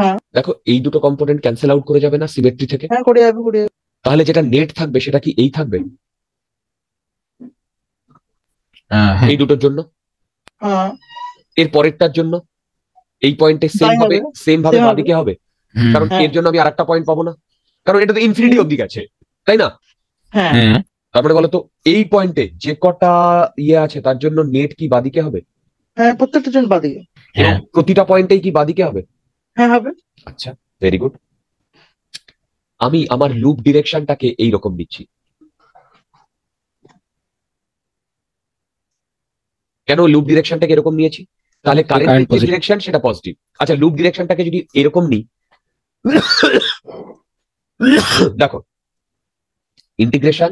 হ্যাঁ। দেখো এই দুটো কম্পোনেন্ট ক্যান্সেল আউট করে যাবে না সিমেট্রি থেকে হ্যাঁ, করে যাবে করে তাহলে যেটা নেট থাকবে সেটা কি এই থাকবে হ্যাঁ, হ্যাঁ। এই দুটোর জন্য হ্যাঁ। এর পরেরটার জন্য এই পয়েন্টে সেম হবে সেম ভাবে বাদিকে হবে কারণ এর জন্য আমি আরেকটা পয়েন্ট পাবো না কারণ এটা তো ইনফিনিটি অব্দি গেছে তাই না তারপরে বলো তো এই পয়েন্টে যে কটা ইয়ে আছে তার জন্য নেট কি বাদিকে হবে হ্যাঁ প্রত্যেকটা জন বাদিকে প্রতিটা পয়েন্টেই কি বাদিকে হবে হ্যাঁ হবে আচ্ছা ভেরি গুড আমি আমার লুপ ডিরেকশনটাকে এইরকম দিচ্ছি কেন লুপ ডিরেকশনটাকে এরকম নিয়েছি তাহলে কারেন্ট ডিরেকশন সেটা পজিটিভ আচ্ছা লুপ ডিরেকশনটাকে যদি এরকম নিই দেখো ইন্টিগ্রেশন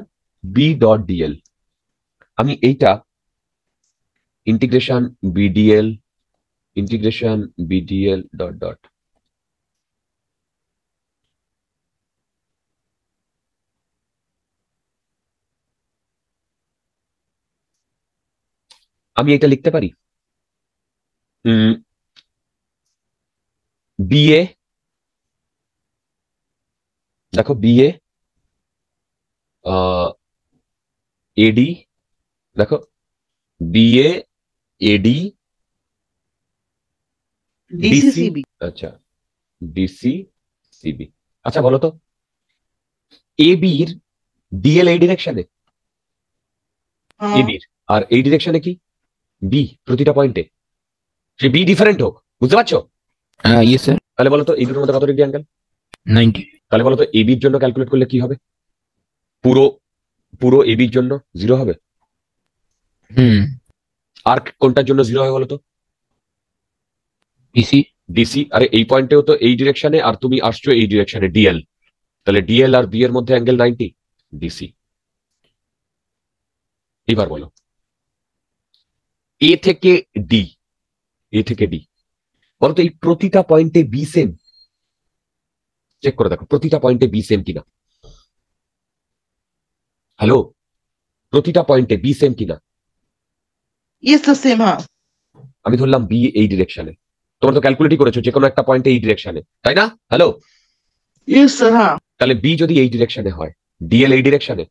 বি ডট ডিএল আমি এইটা integration Bdl integration Bdl dot dot আমি এটা লিখতে পারি বিএ দেখো বিএ এডি দেখো বিএ এডি ডিসিবি আচ্ছা ডিসি সিবি আচ্ছা বলো তো এ বির ডিএল এই ডিরেকশনে এ আর এই ডিরেকশনে কি বি প্রতিটা পয়েন্টে সে বি ডিফারেন্ট হোক বুঝতে পারছো হ্যাঁ ইয়ে স্যার তাহলে বলো তো এই দুটোর মধ্যে কত ডিগ্রি অ্যাঙ্গেল নাইনটি তাহলে বলো তো বির জন্য ক্যালকুলেট করলে কি হবে পুরো পুরো এ বির জন্য জিরো হবে হুম আর কোনটার জন্য জিরো হবে বলো তো ডিসি ডিসি আরে এই পয়েন্টেও তো এই ডিরেকশনে আর তুমি আসছো এই ডিরেকশনে ডিএল তাহলে ডিএল আর বি এর মধ্যে অ্যাঙ্গেল নাইনটি ডিসি এবার বলো এ থেকে ডি এ থেকে ডি বলতো এই প্রতিটা পয়েন্টে বি সেম চেক করে দেখো প্রতিটা পয়েন্টে বি সেম কিনা হ্যালো প্রতিটা পয়েন্টে বি সেম কিনা আমি ধরলাম বি এই ডিরেকশনে তোমরা তো ক্যালকুলেটই করেছো যে কোনো একটা পয়েন্টে এই ডিরেকশনে তাই না হ্যালো ইয়েস স্যার তাহলে বি যদি এই ডিরেকশনে হয় ডিএল এই ডিরেকশনে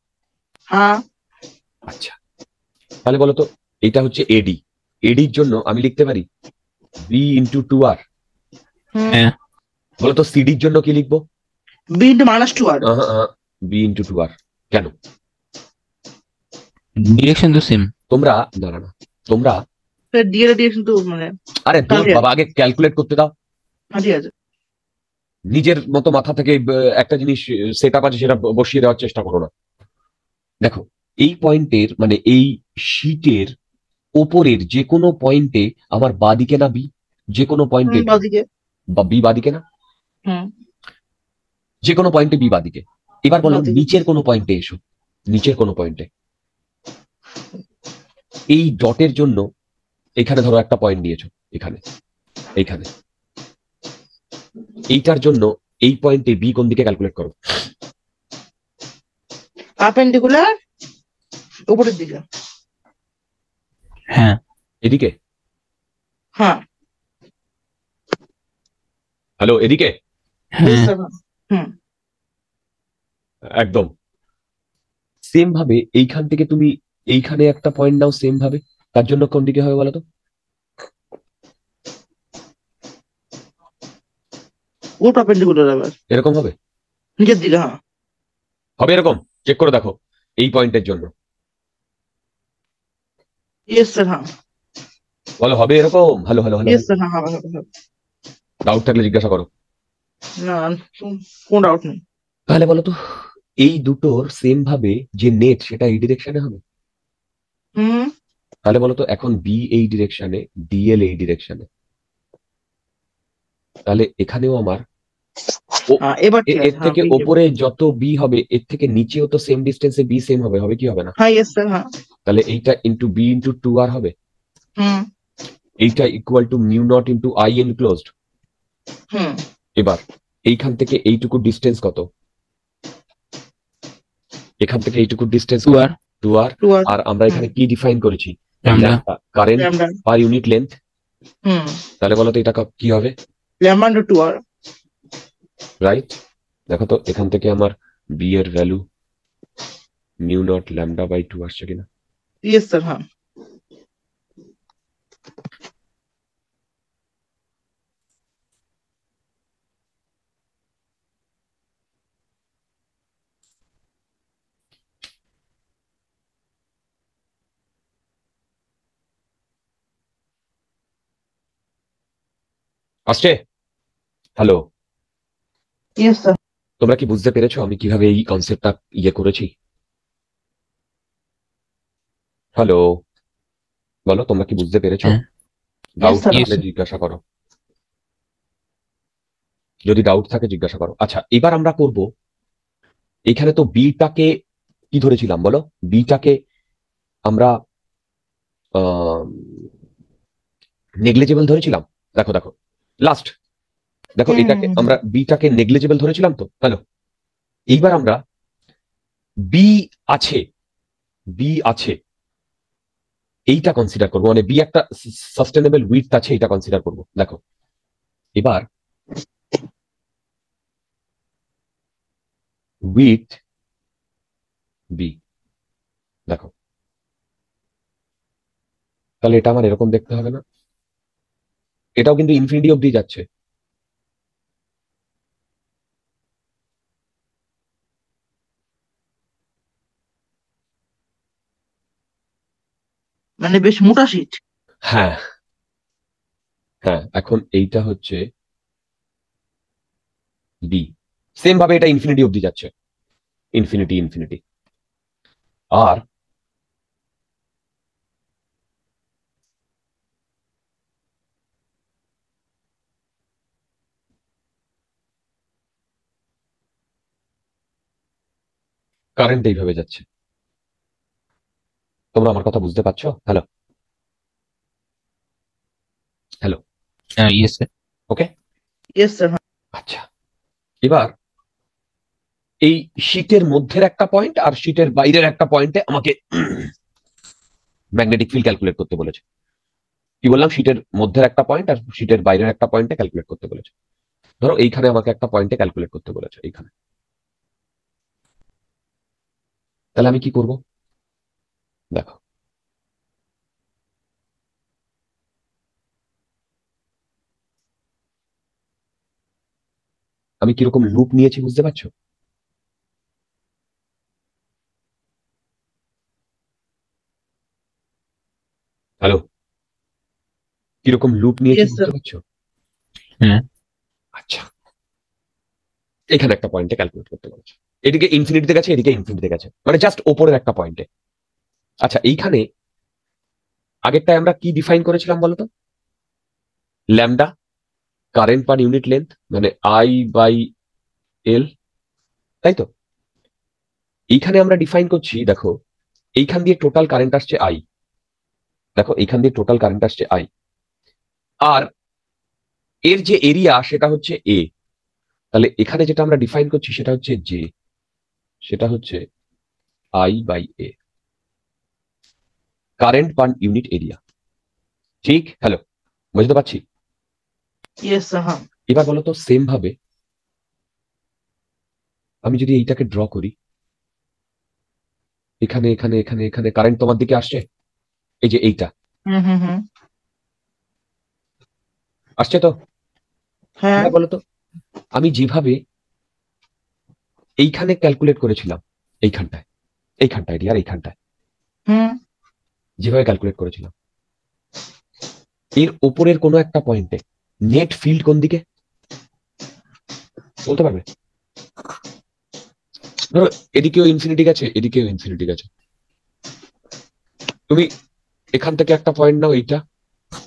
আচ্ছা তাহলে বলো তো এটা হচ্ছে এডি এডির জন্য আমি লিখতে পারি বি ইন্টু টু আর বলতো সিডির জন্য কি লিখবো B into minus two r B into two r কেন ডিরেকশন তো সেম তোমরা দাঁড়া না তোমরা মানে আরে তোর বাবা আগে ক্যালকুলেট করতে দাও হ্যাঁ, নিজের মতো মাথা থেকে একটা জিনিস সেট আপ আছে সেটা বসিয়ে দেওয়ার চেষ্টা করো না দেখো এই পয়েন্টের মানে এই শীটের ওপরের যে কোনো পয়েন্টে আমার বাদিকে না বি যে কোনো পয়েন্টে বি বাদিকে না যে কোনো পয়েন্টে বি বাদিকে এবার বলো নিচের কোনো পয়েন্টে এসো নিচের কোনো পয়েন্টে এই ডটের জন্য এখানে ধরো একটা পয়েন্ট নিয়েছো এখানে এইখানে এইটার জন্য এই পয়েন্টে বি কোন দিকে ক্যালকুলেট করো
আপ উপরের দিকে
হ্যাঁ এদিকে হ্যাঁ হ্যালো এদিকে হ্যাঁ। একদম সেম ভাবে এইখান থেকে তুমি এইখানে একটা পয়েন্ট নাও সেম ভাবে তার জন্য কোন দিকে হবে বলো তো এরকম হবে নিচের দিকে হ্যাঁ। হবে এরকম চেক করে দেখো এই পয়েন্টের জন্য বলো হবে এরকম হ্যালো হ্যালো ডাউট থাকলে জিজ্ঞাসা করো কোন ডাউট নেই তাহলে বলো তো এই দুটোর সেম ভাবে যে নেট সেটা এই ডিরেকশনে হবে হুম তাহলে বলো তো এখন বি এই ডিরেকশনে ডিএল এই ডিরেকশনে তাহলে এখানেও আমার
এবার এর থেকে উপরে
হ্যাঁ, যত বি হবে এর থেকে নিচেও তো সেম ডিস্টেন্সে বি সেম হবে হবে কি হবে না হ্যাঁ ইয়েস স্যার হ্যাঁ তাহলে এইটা into B into two r হবে হুম এইটা equal to mu naught into I enclosed হুম এবার এইখান থেকে এইটুকু ডিস্টেন্স কত এখান থেকে এইটুকু distance two r two r আর আমরা এখানে কি ডিফাইন করেছি কারেন্ট পার ইউনিট লেন্থ তাহলে বলো তো এটা কি হবে lambda into two r right দেখো তো এখান থেকে আমার বি এর value mu naught lambda by two আসছে কিনা ইয়েস স্যার হ্যাঁ আসছে হ্যালো তোমরা কি বুঝতে পেরেছো আমি কিভাবে এই কনসেপ্টটা ইয়ে করেছি হ্যালো বলো তোমরা কি বুঝতে পেরেছো হ্যাঁ। জিজ্ঞাসা করো যদি ডাউট থাকে জিজ্ঞাসা করো আচ্ছা এবার আমরা করব এখানে তো বিটাকে কি ধরেছিলাম বলো বিটাকে আমরা নেগলেজেবল ধরেছিলাম দেখো দেখো লাস্ট দেখো এটাকে আমরা বিটাকে নেগলিজেবল ধরেছিলাম তো হ্যালো এইবার আমরা বি আছে বি আছে এইটা কনসিডার করবো মানে বি একটা সাস্টেনেবল উইথ আছে এটা কনসিডার করবো দেখো এবার উইথ বি দেখো তাহলে এটা আমার এরকম দেখতে হবে না এটাও কিন্তু ইনফিনিটি অব্দি যাচ্ছে মানে বেশ মোটা শীত হ্যাঁ হ্যাঁ এখন এইটা হচ্ছে বি সেম ভাবে এটা ইনফিনিটি অবধি যাচ্ছে ইনফিনিটি ইনফিনিটি আর কারেন্ট এইভাবে যাচ্ছে তোমরা আমার কথা বুঝতে পারছো হ্যালো হ্যালো ওকে আচ্ছা এবার এই শীতের মধ্যের একটা পয়েন্ট আর শীতের বাইরের একটা পয়েন্টে আমাকে ম্যাগনেটিক ফিল্ড ক্যালকুলেট করতে বলেছে কি বললাম শীতের মধ্যের একটা পয়েন্ট আর শীতের বাইরের একটা পয়েন্টে ক্যালকুলেট করতে বলেছে ধরো এইখানে আমাকে একটা পয়েন্টে ক্যালকুলেট করতে বলেছে এইখানে তাহলে আমি কি করব দেখো আমি কিরকম লুপ নিয়েছি বুঝতে পারছো হ্যালো কিরকম লুপ নিয়েছি বুঝতে পারছো হ্যাঁ আচ্ছা এখানে একটা পয়েন্টে ক্যালকুলেট করতে পারছো এদিকে ইনফিনিটিতে গেছে এদিকে ইনফিনিটিতে গেছে মানে জাস্ট ওপরের একটা পয়েন্টে আচ্ছা এইখানে আগেরটায় আমরা কি ডিফাইন করেছিলাম বলতো lambda current per unit length মানে আই বাই এল তাই তো এইখানে আমরা ডিফাইন করছি দেখো এইখান দিয়ে টোটাল কারেন্ট আসছে আই দেখো এইখান দিয়ে টোটাল কারেন্ট আসছে আই আর এর যে এরিয়া সেটা হচ্ছে এ তাহলে এখানে যেটা আমরা ডিফাইন করছি সেটা হচ্ছে জে সেটা হচ্ছে I by A current per unit area ঠিক হ্যালো বুঝতে পারছি হ্যাঁ। এবার বলতো সেম ভাবে আমি যদি এইটাকে ড্র করি এখানে এখানে এখানে এখানে কারেন্ট তোমার দিকে আসছে এই যে এইটা আসছে তো হ্যাঁ বলো তো আমি যেভাবে এইখানে ক্যালকুলেট করেছিলাম এইখানটায় এইখানটায় আর এইখানটায় যেভাবে ক্যালকুলেট করেছিলাম এর ওপরের কোনো একটা পয়েন্টে নেট ফিল্ড কোন দিকে বলতে পারবে ধরো এদিকেও ইনফিনিটি গেছে এদিকেও ইনফিনিটি গেছে তুমি এখান থেকে একটা পয়েন্ট নাও এইটা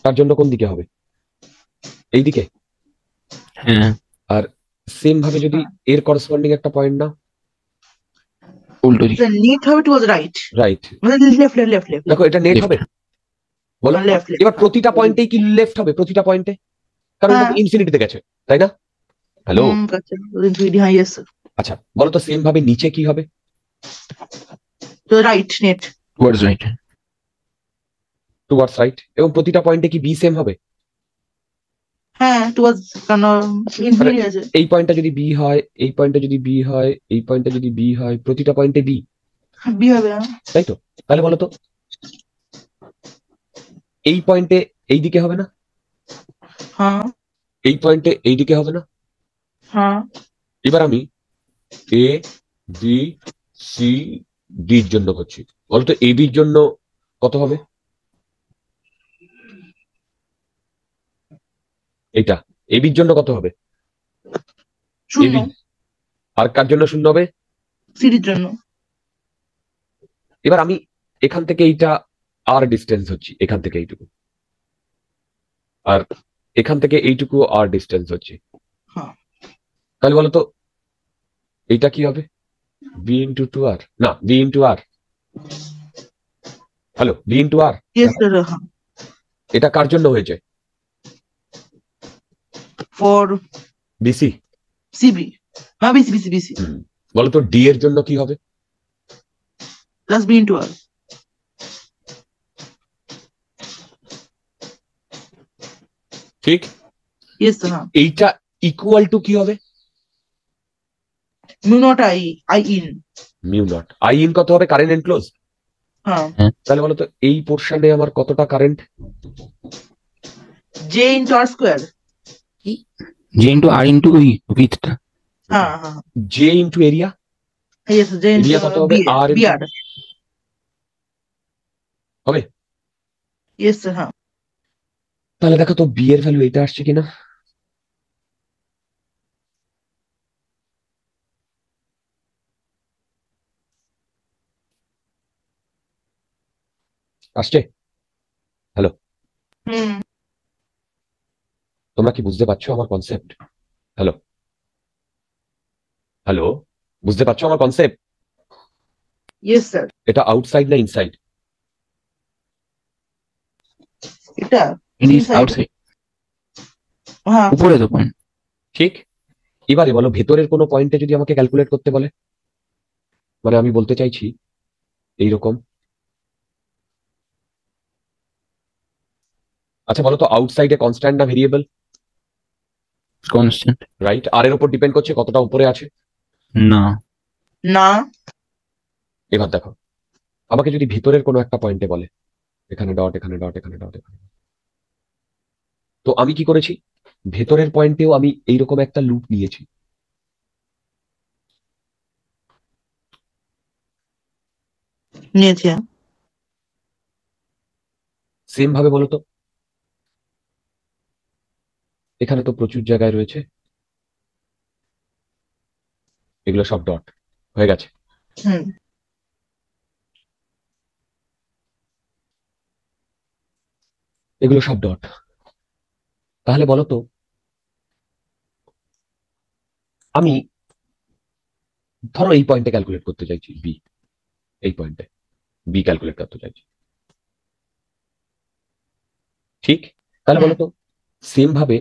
তার জন্য কোন দিকে হবে এইদিকে হ্যাঁ। আর সেম ভাবে যদি এর করসপন্ডিং একটা পয়েন্ট নাও উল্টো দিকে লেফট হবে টুয়ার্ডস রাইট রাইট মানে লেফট লেফট লেফট লেফট দেখো এটা নেট হবে বলো লেফট এবার প্রতিটা পয়েন্টেই কি লেফট হবে প্রতিটা পয়েন্টে কারণ ইনফিনিটিতে হ্যাঁ। গেছে তাই না হ্যালো আচ্ছা বলো তো সেম ভাবে নিচে কি হবে right net towards right towards right এবং প্রতিটা পয়েন্টে কি বি সেম হবে
হ্যাঁ আচ্ছা,
এই পয়েন্টটা যদি বি হয় এই পয়েন্টটা যদি বি হয় এই পয়েন্টটা যদি বি হয় প্রতিটা পয়েন্টে বি বি হবে হ্যাঁ। তাই তো তাহলে বলো তো এই পয়েন্টে এই দিকে হবে না হ্যাঁ। এই পয়েন্টে এই দিকে হবে না হ্যাঁ। এবার আমি এ বি সি ডির জন্য করছি বলতো এ বির জন্য কত হবে এটা এই জন্য কত হবে আর কার জন্য শূন্য হবে সিডির জন্য এবার আমি এখান থেকে এইটা আর ডিস্টেন্স হচ্ছে এখান থেকে এইটুকু আর এখান থেকে এইটুকু আর ডিস্টেন্স হচ্ছে হ্যাঁ। তাহলে বলো তো এইটা কি হবে বি ইন্টু টু আর না B into r hello B into r এটা কার জন্য হয়েছে ফর বিসি
সিবি হ্যাঁ বিসি বিসি বিসি
বলো তো ডি এর জন্য কি হবে
প্লাস বি ইনটু আর ঠিক এইটা ইকুয়াল টু কি
হবে mu not I I in mu not I in কত হবে কারেন্ট হ্যাঁ। হ্যাঁ। এনক্লোজ তাহলে বলো তো এই পোরশনে আমার কতটা current J into R square
J into R into
with हाँ J into area yes J into तो B R B R okay yes हाँ ताले देखा तो बी आर फैलू इट आर्च की ना आस्ते हेलो हम्म তোমরা কি বুঝতে পারছো আমার কনসেপ্ট হ্যালো হ্যালো বুঝতে পারছো আমার কনসেপ্ট ইয়েস স্যার এটা আউটসাইড না ইনসাইড এটা আউটসাইড হ্যাঁ। উপরে তো পয়েন্ট ঠিক এবারে বলো ভেতরের কোনো পয়েন্টে যদি আমাকে ক্যালকুলেট করতে বলে মানে আমি বলতে চাইছি এইরকম আচ্ছা বলো তো আউটসাইডে কনস্ট্যান্ট না ভেরিয়েবল কনস্ট্যান্ট রাইট আর এর উপর ডিপেন্ড করছে কতটা উপরে আছে না না এবার দেখো আমাকে যদি ভিতরের কোনো একটা পয়েন্টে বলে এখানে ডট এখানে ডট এখানে ডট এখানে তো আমি কি করেছি ভেতরের পয়েন্টেও আমি এইরকম একটা লুপ নিয়েছি নিয়েছি সেম ভাবে বলো তো এখানে তো প্রচুর জায়গায় রয়েছে এগুলো সব ডট হয়ে গেছে এগুলো সব ডট তাহলে বলতো আমি ধরো এই পয়েন্টে ক্যালকুলেট করতে চাইছি বি এই পয়েন্টে বি ক্যালকুলেট করতে চাইছি ঠিক তাহলে বলতো সেম ভাবে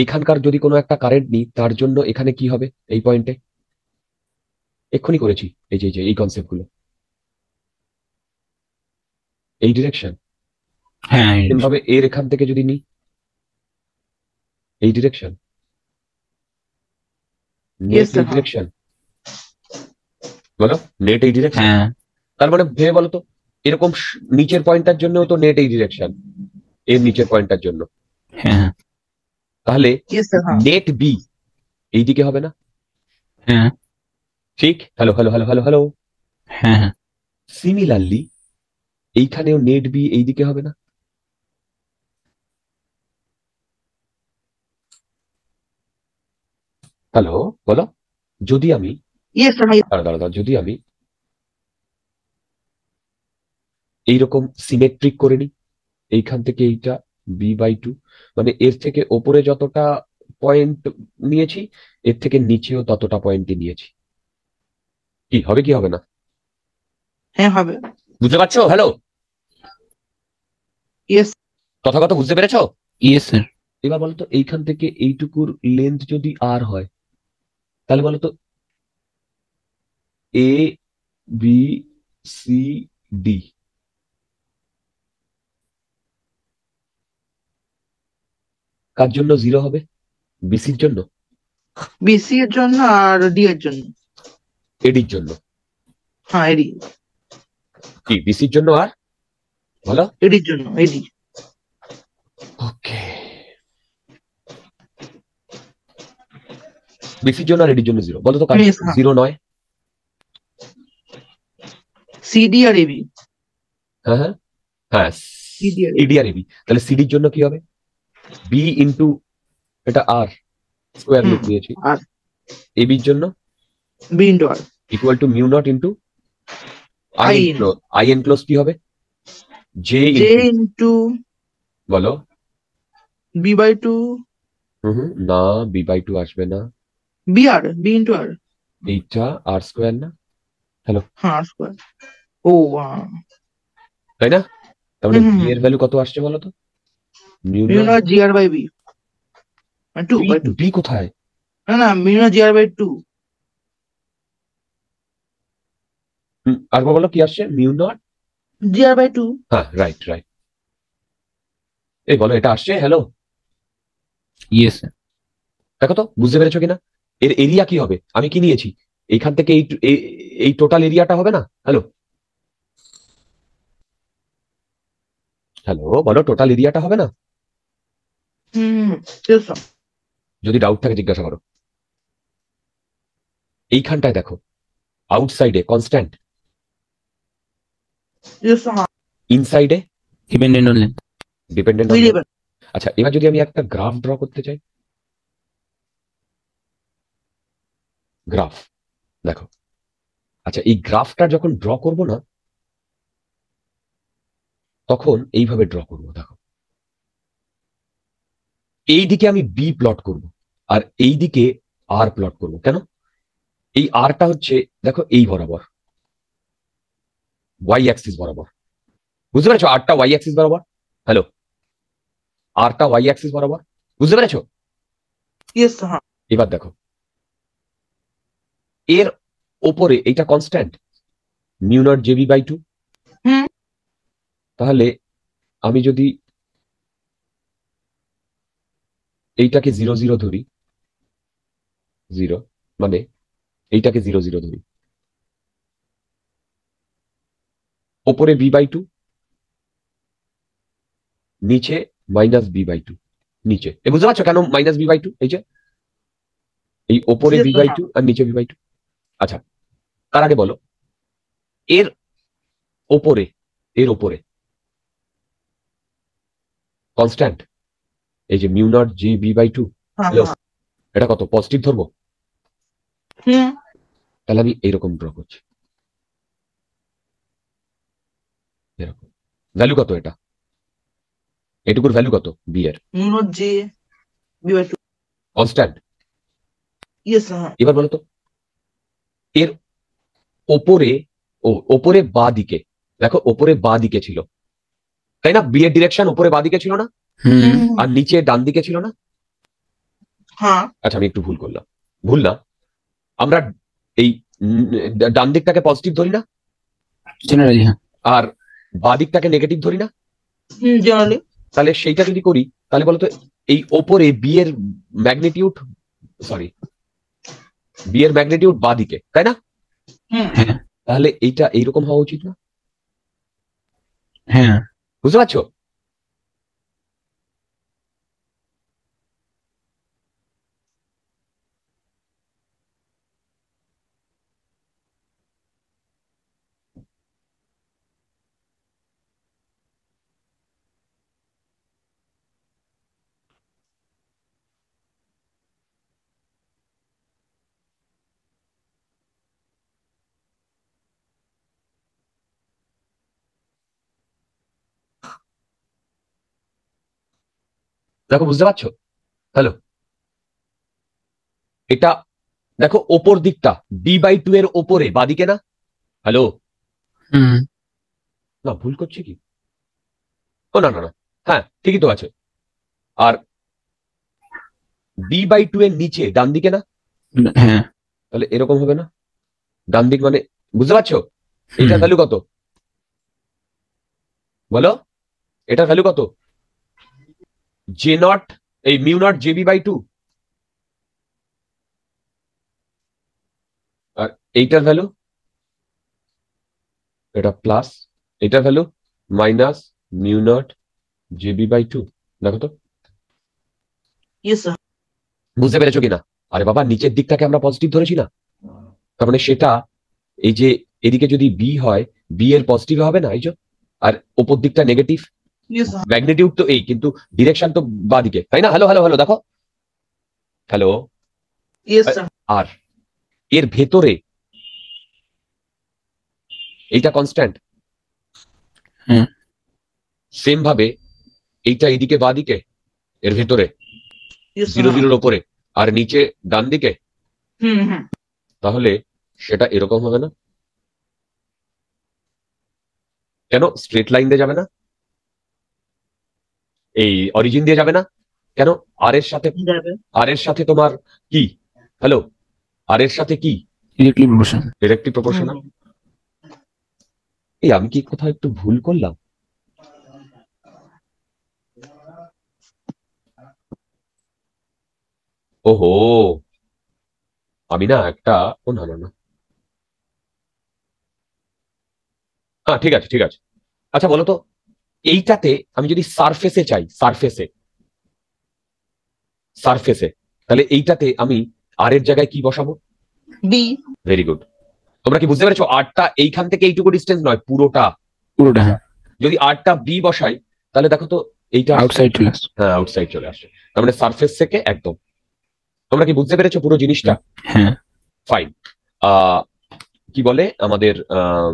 এইখানকার যদি কোনো একটা কারেন্ট নিই তার জন্য এখানে কি হবে এই পয়েন্টে এক্ষুনি করেছি এই যে এই কনসেপ্টগুলো এই ডিরেকশন হ্যাঁ এর এখান থেকে যদি নিই এই ডিরেকশন ডিরেকশন বলো নেট এই ডিরেকশন হ্যাঁ। তার মানে ভেবে বলো তো এরকম নিচের পয়েন্টটার জন্য তো নেট এই ডিরেকশন এর নিচের পয়েন্টটার জন্য হ্যাঁ তাহলে নেট বি এই দিকে হবে না হ্যাঁ ঠিক hello hello hello hello hello হ্যাঁ সিমিলারলি হ্যাঁ। এইখানেও নেট বি এই দিকে হবে না হ্যালো বলো যদি আমি যদি আমি এইরকম সিমেট্রিক করে নিই এইখান থেকে এইটা বি বাই টু মানে এর থেকে ওপরে যতটা পয়েন্ট নিয়েছি এর থেকে নিচেও ততটা পয়েন্টই নিয়েছি কি হবে কি হবে না হ্যাঁ হবে বুঝতে পারছো হ্যালো ইয়েস কথা বুঝতে পেরেছো ইয়েস স্যার এবার বলতো এইখান থেকে এইটুকুর লেন্থ যদি আর হয় তাহলে বলতো এ বি সি ডি কার জন্য জিরো হবে বিসির জন্য
বিসি এর জন্য আর ডি এর জন্য এডির জন্য হ্যাঁ এডি
কি বিসির জন্য আর
বলো এডির জন্য এডি ওকে
বিসির জন্য আর এডির জন্য জিরো বলো তো কার জিরো নয় সিডি আর এবি হ্যাঁ হ্যাঁ হ্যাঁ সিডি আর এবি তাহলে সিডির জন্য কি হবে বি ইন্টু এটা আর স্কোয়ার রুট দিয়েছি আর এ বির জন্য B into R equal to mu not into I enclose I enclose কি হবে জে ইন্টু বলো বি বাই টু হুম না বি বাই টু আসবে না
বি আর বি ইন্টু আর
এইটা আর স্কোয়ার না হ্যালো হ্যাঁ আর স্কোয়ার ও তাই না তাহলে মানে বি এর ভ্যালু কত আসছে বলো তো জি
আর বাই মানে কোথায় জি আর বাই টু
আর বলো কি আসছে জি আর বাই টু হ্যাঁ রাইট রাইট বলো এটা আসছে হ্যালো ইয়েস দেখো তো বুঝতে পেরেছো কিনা এর এরিয়া কি হবে আমি কি নিয়েছি এইখান থেকে এই এই টোটাল এরিয়াটা হবে না হ্যালো হ্যালো বলো টোটাল এরিয়াটা হবে না যদি ডাউট থাকে জিজ্ঞাসা করো এইখানটায় দেখো আউটসাইডে কনস্ট্যান্ট ইনসাইডে ডিপেন্ডেন্ট অন ডিপেন্ডেন্ট আচ্ছা এবার যদি আমি একটা গ্রাফ ড্র করতে চাই গ্রাফ দেখো আচ্ছা এই গ্রাফটা যখন ড্র করব না তখন এইভাবে ড্র করব দেখো এই দিকে আমি বি প্লট করব আর এই দিকে আর প্লট করব কেন এই আরটা হচ্ছে দেখো এই বরাবর ওয়াই অ্যাক্সিস বরাবর বুঝতে পেরেছো আরটা ওয়াই অ্যাক্সিস বরাবর হ্যালো আরটা ওয়াই অ্যাক্সিস বরাবর বুঝতে পেরেছো এবার দেখো এর ওপরে এইটা constant mu not JB by two তাহলে আমি যদি এইটাকে জিরো জিরো ধরি জিরো মানে এইটাকে জিরো জিরো ধরি ওপরে বি বাই টু নিচে মাইনাস বি বাই টু নিচে এ বুঝতে পারছো কেন মাইনাস বি বাই টু এই যে এই ওপরে বি বাই টু আর নিচে বি বাই টু আচ্ছা তার আগে বলো এর ওপরে এর ওপরে কনস্ট্যান্ট এই যে mu not G B by two হ্যাঁ, হ্যাঁ। এটা কত পজিটিভ ধরবো তাহলে আমি এইরকম ড্র করছি ভ্যালু কত এটা এটুকুর ভ্যালু কত বি এর কনস্ট্যান্ট এবার বলতো এর ওপরে ও ওপরে বা দিকে দেখো ওপরে বা দিকে ছিল তাই না বি এর ডিরেকশন ওপরে বা দিকে ছিল না আর নিচে ডান দিকে ছিল না হ্যাঁ। আচ্ছা আমি একটু ভুল করলাম ভুল না আমরা এই ডান দিকটাকে পজিটিভ ধরি না হ্যাঁ। আর বাঁ দিকটাকে নেগেটিভ ধরি না তাহলে সেইটা যদি করি তাহলে বলতো এই ওপরে বি এর ম্যাগনিটিউড সরি বি এর ম্যাগনিটিউড বা দিকে তাই না হ্যাঁ। তাহলে এইটা এইরকম হওয়া উচিত না হ্যাঁ বুঝতে পারছো দেখো বুঝতে পারছো হ্যালো এটা দেখো ওপর দিকটা বি বাই টু এর ওপরে বাদিকে না হ্যালো না ভুল করছে কি ও না না হ্যাঁ ঠিকই তো আছে আর বি বাই টু এর নিচে ডান দিকে না হ্যাঁ তাহলে এরকম হবে না ডান দিক মানে বুঝতে পারছো এটা ভ্যালু কত বলো এটা ভ্যালু কত জে নট এই mu not JB by two আর এইটার ভ্যালু এটা প্লাস এটা value minus mu not B by two দেখো তো বুঝতে পেরেছো কিনা আরে বাবা নিচের দিকটাকে আমরা পজিটিভ ধরেছি না তার মানে সেটা এই যে এদিকে যদি বি হয় বি এর পজিটিভ হবে না এই আর ওপর দিকটা নেগেটিভ ম্যাগনেটিউড তো এই কিন্তু ডিরেকশন তো বাদিকে তাই না হ্যালো হ্যালো হ্যালো দেখো হ্যালো আর এর ভেতরে এইটা কনস্ট্যান্ট সেম ভাবে এইটা এইদিকে বাদিকে এর ভেতরে জিরো জিরোর ওপরে আর নিচে ডান দিকে তাহলে সেটা এরকম হবে না কেন স্ট্রেট লাইন দিয়ে যাবে না এই অরিজিন দিয়ে যাবে না কেন আর এর সাথে আর এর সাথে তোমার কি হ্যালো আর এর সাথে কি এই আমি কি কোথাও একটু ভুল করলাম ওহো আমি না একটা ও হলো না হ্যাঁ ঠিক আছে ঠিক আছে আচ্ছা বলো তো এইটাতে আমি যদি সারফেসে চাই সারফেসে সারফেসে তাহলে এইটাতে আমি আর এর জায়গায় কি বসাবো বি ভেরি গুড তোমরা কি বুঝতে পেরেছো আরটা এইখান থেকে এইটুকু ডিস্টেন্স নয় পুরোটা পুরোটা হ্যাঁ। যদি আরটা বি বসাই তাহলে দেখো তো এইটা আউটসাইড চলে আসে হ্যাঁ আউটসাইড চলে আসে তার মানে সারফেস থেকে একদম তোমরা কি বুঝতে পেরেছো পুরো জিনিসটা হ্যাঁ ফাইন কি বলে আমাদের আহ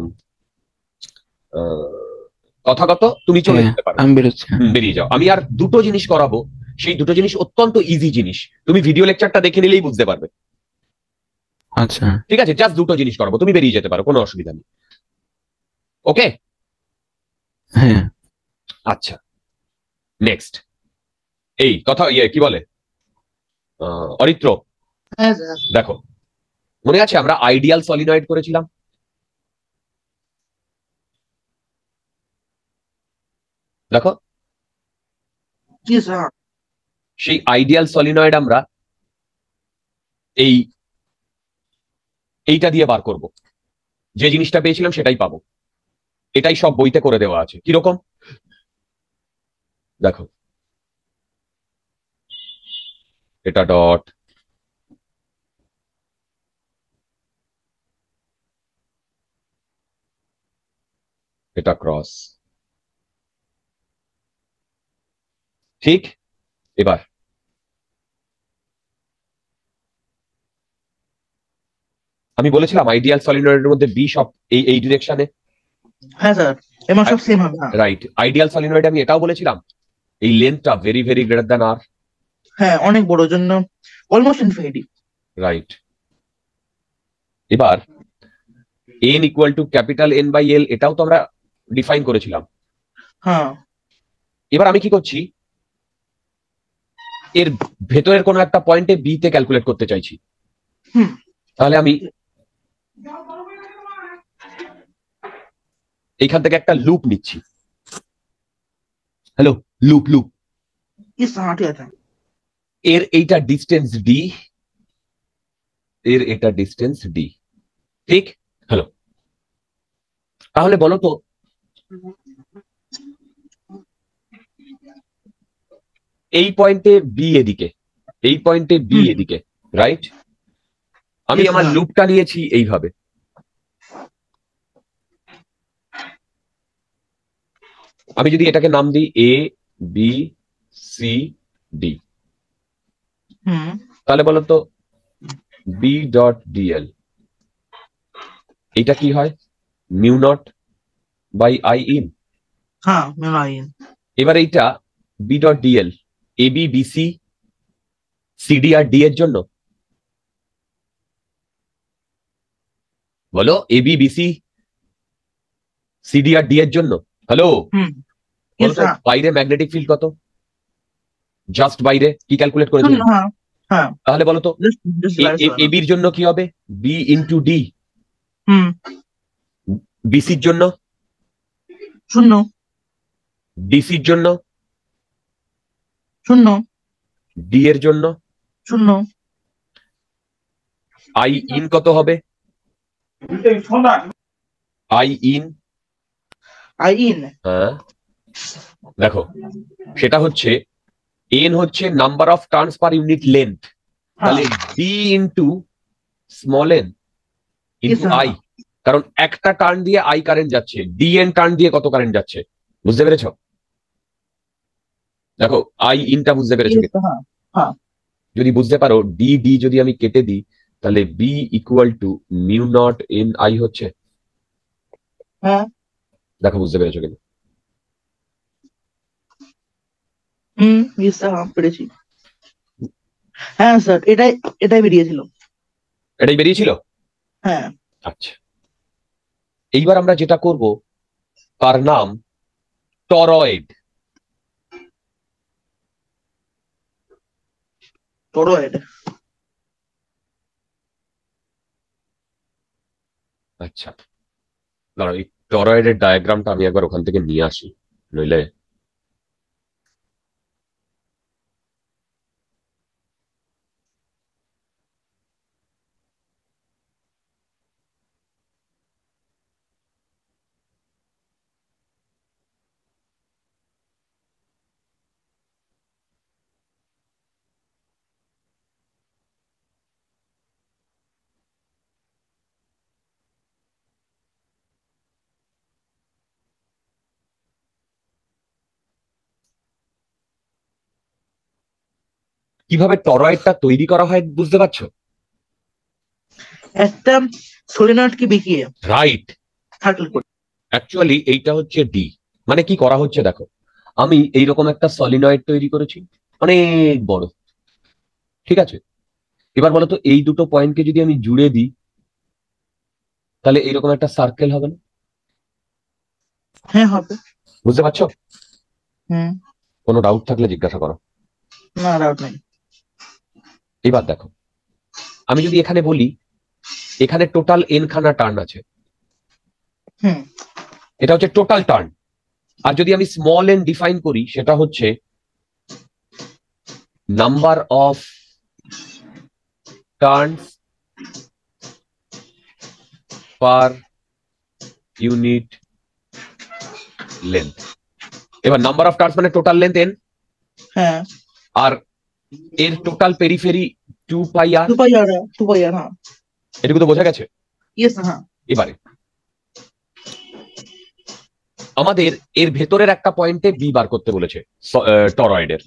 তথাগত তুমি চলে হ্যাঁ, যেতে পারো আমি বেরোচ্ছি হ্যাঁ। বেরিয়ে যাও আমি আর দুটো জিনিস করাবো সেই দুটো জিনিস অত্যন্ত ইজি জিনিস তুমি ভিডিও লেকচারটা দেখে নিলেই বুঝতে পারবে আচ্ছা ঠিক আছে জাস্ট দুটো জিনিস করাবো তুমি বেরিয়ে যেতে পারো কোনো অসুবিধা নেই ওকে হ্যাঁ আচ্ছা নেক্সট এই কথা ইয়ে কি বলে অরিত্র হ্যাঁ, দেখো মনে আছে আমরা আইডিয়াল সলিনয়েড করেছিলাম দেখো সেই আইডিয়াল সলিনয়েড আমরা এই এইটা দিয়ে বার করব যে জিনিসটা পেয়েছিলাম সেটাই পাবো এটাই সব বইতে করে দেওয়া আছে কিরকম দেখো এটা ডট এটা ক্রস ঠিক এবার আমি বলেছিলাম আইডিয়াল সলিনয়েডের মধ্যে বি সব এই এই ডিরেকশনে হ্যাঁ স্যার
এমন সব সেম হবে
রাইট আইডিয়াল সলিনয়েড আমি এটাও বলেছিলাম এই লেন্থটা very very greater than R
হ্যাঁ অনেক বড় জন্য অলমোস্ট ইনফিনিটি
রাইট এবার N equal to capital N by L এটাও তো আমরা ডিফাইন করেছিলাম হ্যাঁ এবার আমি কি করছি এর ভেতরের কোনো একটা পয়েন্টে বি তে ক্যালকুলেট করতে চাইছি তাহলে আমি এইখান থেকে একটা লুপ নিচ্ছি হ্যালো লুপ লুপ এর এইটা ডিস্টেন্স ডি এর এটা ডিস্টেন্স ডি ঠিক হ্যালো তাহলে বলো তো এই পয়েন্টে বি এদিকে এই পয়েন্টে বি এদিকে রাইট আমি আমার লুপটা নিয়েছি এইভাবে আমি যদি এটাকে নাম দিই এ বি সি ডি তাহলে বলতো বি ডট ডিএল এইটা কি হয় mu not by I in এবার এইটা B dot DL ABBC BC D এর জন্য বলো এবিবিসি বিসি সিডি আর ডি এর জন্য হ্যালো বাইরে ম্যাগনেটিক ফিল্ড কত জাস্ট বাইরে কি ক্যালকুলেট করে হ্যাঁ, হ্যাঁ। তাহলে বলো তো এবির জন্য কি হবে বি ইন্টু ডি বিসির জন্য শূন্য ডিসির জন্য শূন্য ডি এর জন্য শূন্য আই ইন কত হবে আই ইন আই ইন হ্যাঁ দেখো সেটা হচ্ছে এন হচ্ছে number of turns per unit length তাহলে D into small N into I কারণ একটা টার্ন দিয়ে আই কারেন্ট যাচ্ছে ডি এন টার্ন দিয়ে কত কারেন্ট যাচ্ছে বুঝতে পেরেছো দেখো আই ইনটা বুঝতে পেরেছো হ্যাঁ, হ্যাঁ। যদি বুঝতে পারো ডি ডি যদি আমি কেটে দিই তাহলে B equal to mu not N I হচ্ছে হ্যাঁ দেখো বুঝতে পেরেছো কিনা
হুম হ্যাঁ, পেরেছি হ্যাঁ এটাই এটাই
বেরিয়েছিল এটাই বেরিয়েছিল হ্যাঁ আচ্ছা এইবার আমরা যেটা করব তার নাম টরয়েড Go ahead. আচ্ছা দাঁড়াও এই টরয়েডের ডায়াগ্রামটা আমি একবার ওখান থেকে নিয়ে আসি নইলে কিভাবে টরয়েডটা তৈরি করা হয় বুঝতে পারছো একটা সোলেনয়েডকে বেঁকিয়ে রাইট অ্যাকচুয়ালি এইটা হচ্ছে ডি মানে কি করা হচ্ছে দেখো আমি এইরকম একটা সলিনয়েড তৈরি করেছি অনেক বড় ঠিক আছে এবার বলতো এই দুটো পয়েন্টকে যদি আমি জুড়ে দিই তাহলে এইরকম একটা সার্কেল হবে না হ্যাঁ হবে বুঝতে পারছো হুম কোনো ডাউট থাকলে জিজ্ঞাসা করো না ডাউট নেই এবার দেখো আমি যদি এখানে বলি এখানে টোটাল এন খানা টার্ন আছে এটা হচ্ছে টোটাল টার্ন আর যদি আমি স্মল এন ডিফাইন করি সেটা হচ্ছে number of turn per unit length এবার নাম্বার অফ টার্ন মানে টোটাল লেন্থ এন হ্যাঁ আর এর টোটাল পেরিফেরি
হ্যাঁ। এটুকু তো বোঝা গেছে হ্যাঁ।
এবারে আমাদের এর ভেতরের একটা পয়েন্টে বি বার করতে বলেছে টরয়েডের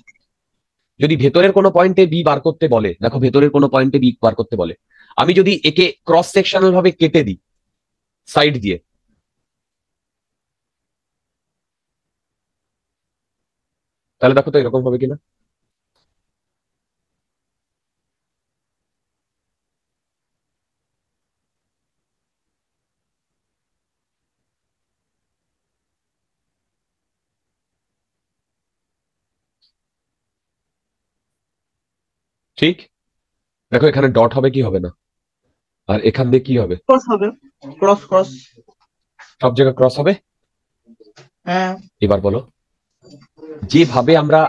যদি ভেতরের কোনো পয়েন্টে বি বার করতে বলে দেখো ভেতরের কোনো পয়েন্টে বি বার করতে বলে আমি যদি একে ক্রস সেকশনাল ভাবে কেটে দিই সাইড দিয়ে তাহলে দেখো তো এরকম হবে কিনা ঠিক দেখো এখানে ডট হবে কি হবে না আর এখান দিয়ে কি হবে ক্রস হবে ক্রস ক্রস সব জায়গা ক্রস হবে হ্যাঁ এবার বলো যেভাবে আমরা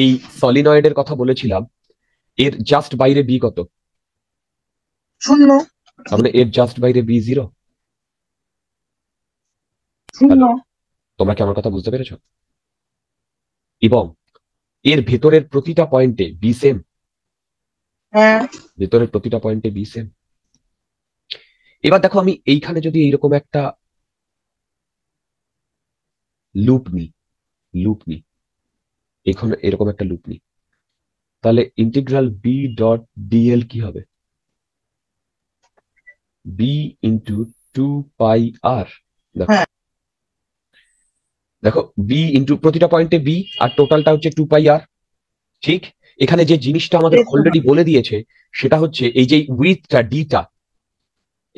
এই সলিনয়েডের কথা বলেছিলাম এর জাস্ট বাইরে বি কত শূন্য তাহলে এর জাস্ট বাইরে বি জিরো শূন্য তোমরা কি আমার কথা বুঝতে পেরেছো এবং এর ভেতরের প্রতিটা পয়েন্টে বি সেম ভেতরের প্রতিটা পয়েন্টে বি সেম এবার দেখো আমি এইখানে যদি এইরকম একটা লুপ নি লুপ নি এখানে এরকম একটা লুপ নি তাহলে ইন্টিগ্রাল বি ডট ডিএল কি হবে বি ইন্টু টু পাই আর দেখো হ্যাঁ। দেখো বি ইন্টু প্রতিটা পয়েন্টে বি আর টোটালটা হচ্ছে টু পাই আর ঠিক এখানে যে জিনিসটা আমাদের অলরেডি বলে দিয়েছে সেটা হচ্ছে এই যে উইথটা ডিটা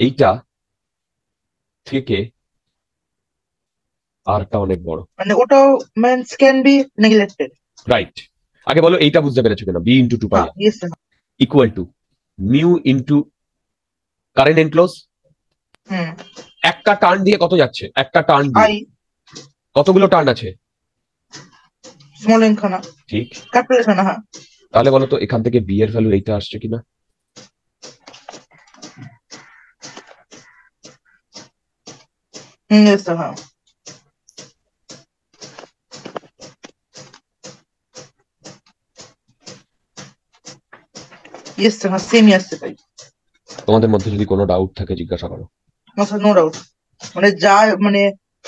এইটা থেকে আরটা অনেক বড়
মানে ওটাও means can be neglected
right আগে বলো এইটা বুঝতে পেরেছো কেন B into two pi equal to mu into current enclose একটা টার্ন দিয়ে কত যাচ্ছে একটা টার্ন দিয়ে কতগুলো টার্ন আছে ঠিক হ্যাঁ। তাহলে বলো তো এখান থেকে বি এর ভ্যালু এইটা আসছে কিনা
mm, হ্যাঁ। হ্যাঁ,
তোমাদের মধ্যে যদি কোনো ডাউট থাকে জিজ্ঞাসা করো
নো ডাউট মানে যা মানে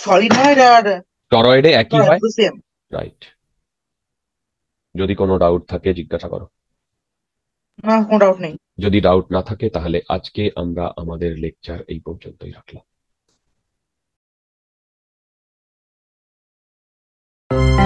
সলিড হয় আর
টরয়েডে একই হ্যাঁ, হয় রাইট যদি কোনো ডাউট থাকে জিজ্ঞাসা করো
না কোনো ডাউট নেই
যদি ডাউট না থাকে তাহলে আজকে আমরা আমাদের লেকচার এই পর্যন্তই রাখলাম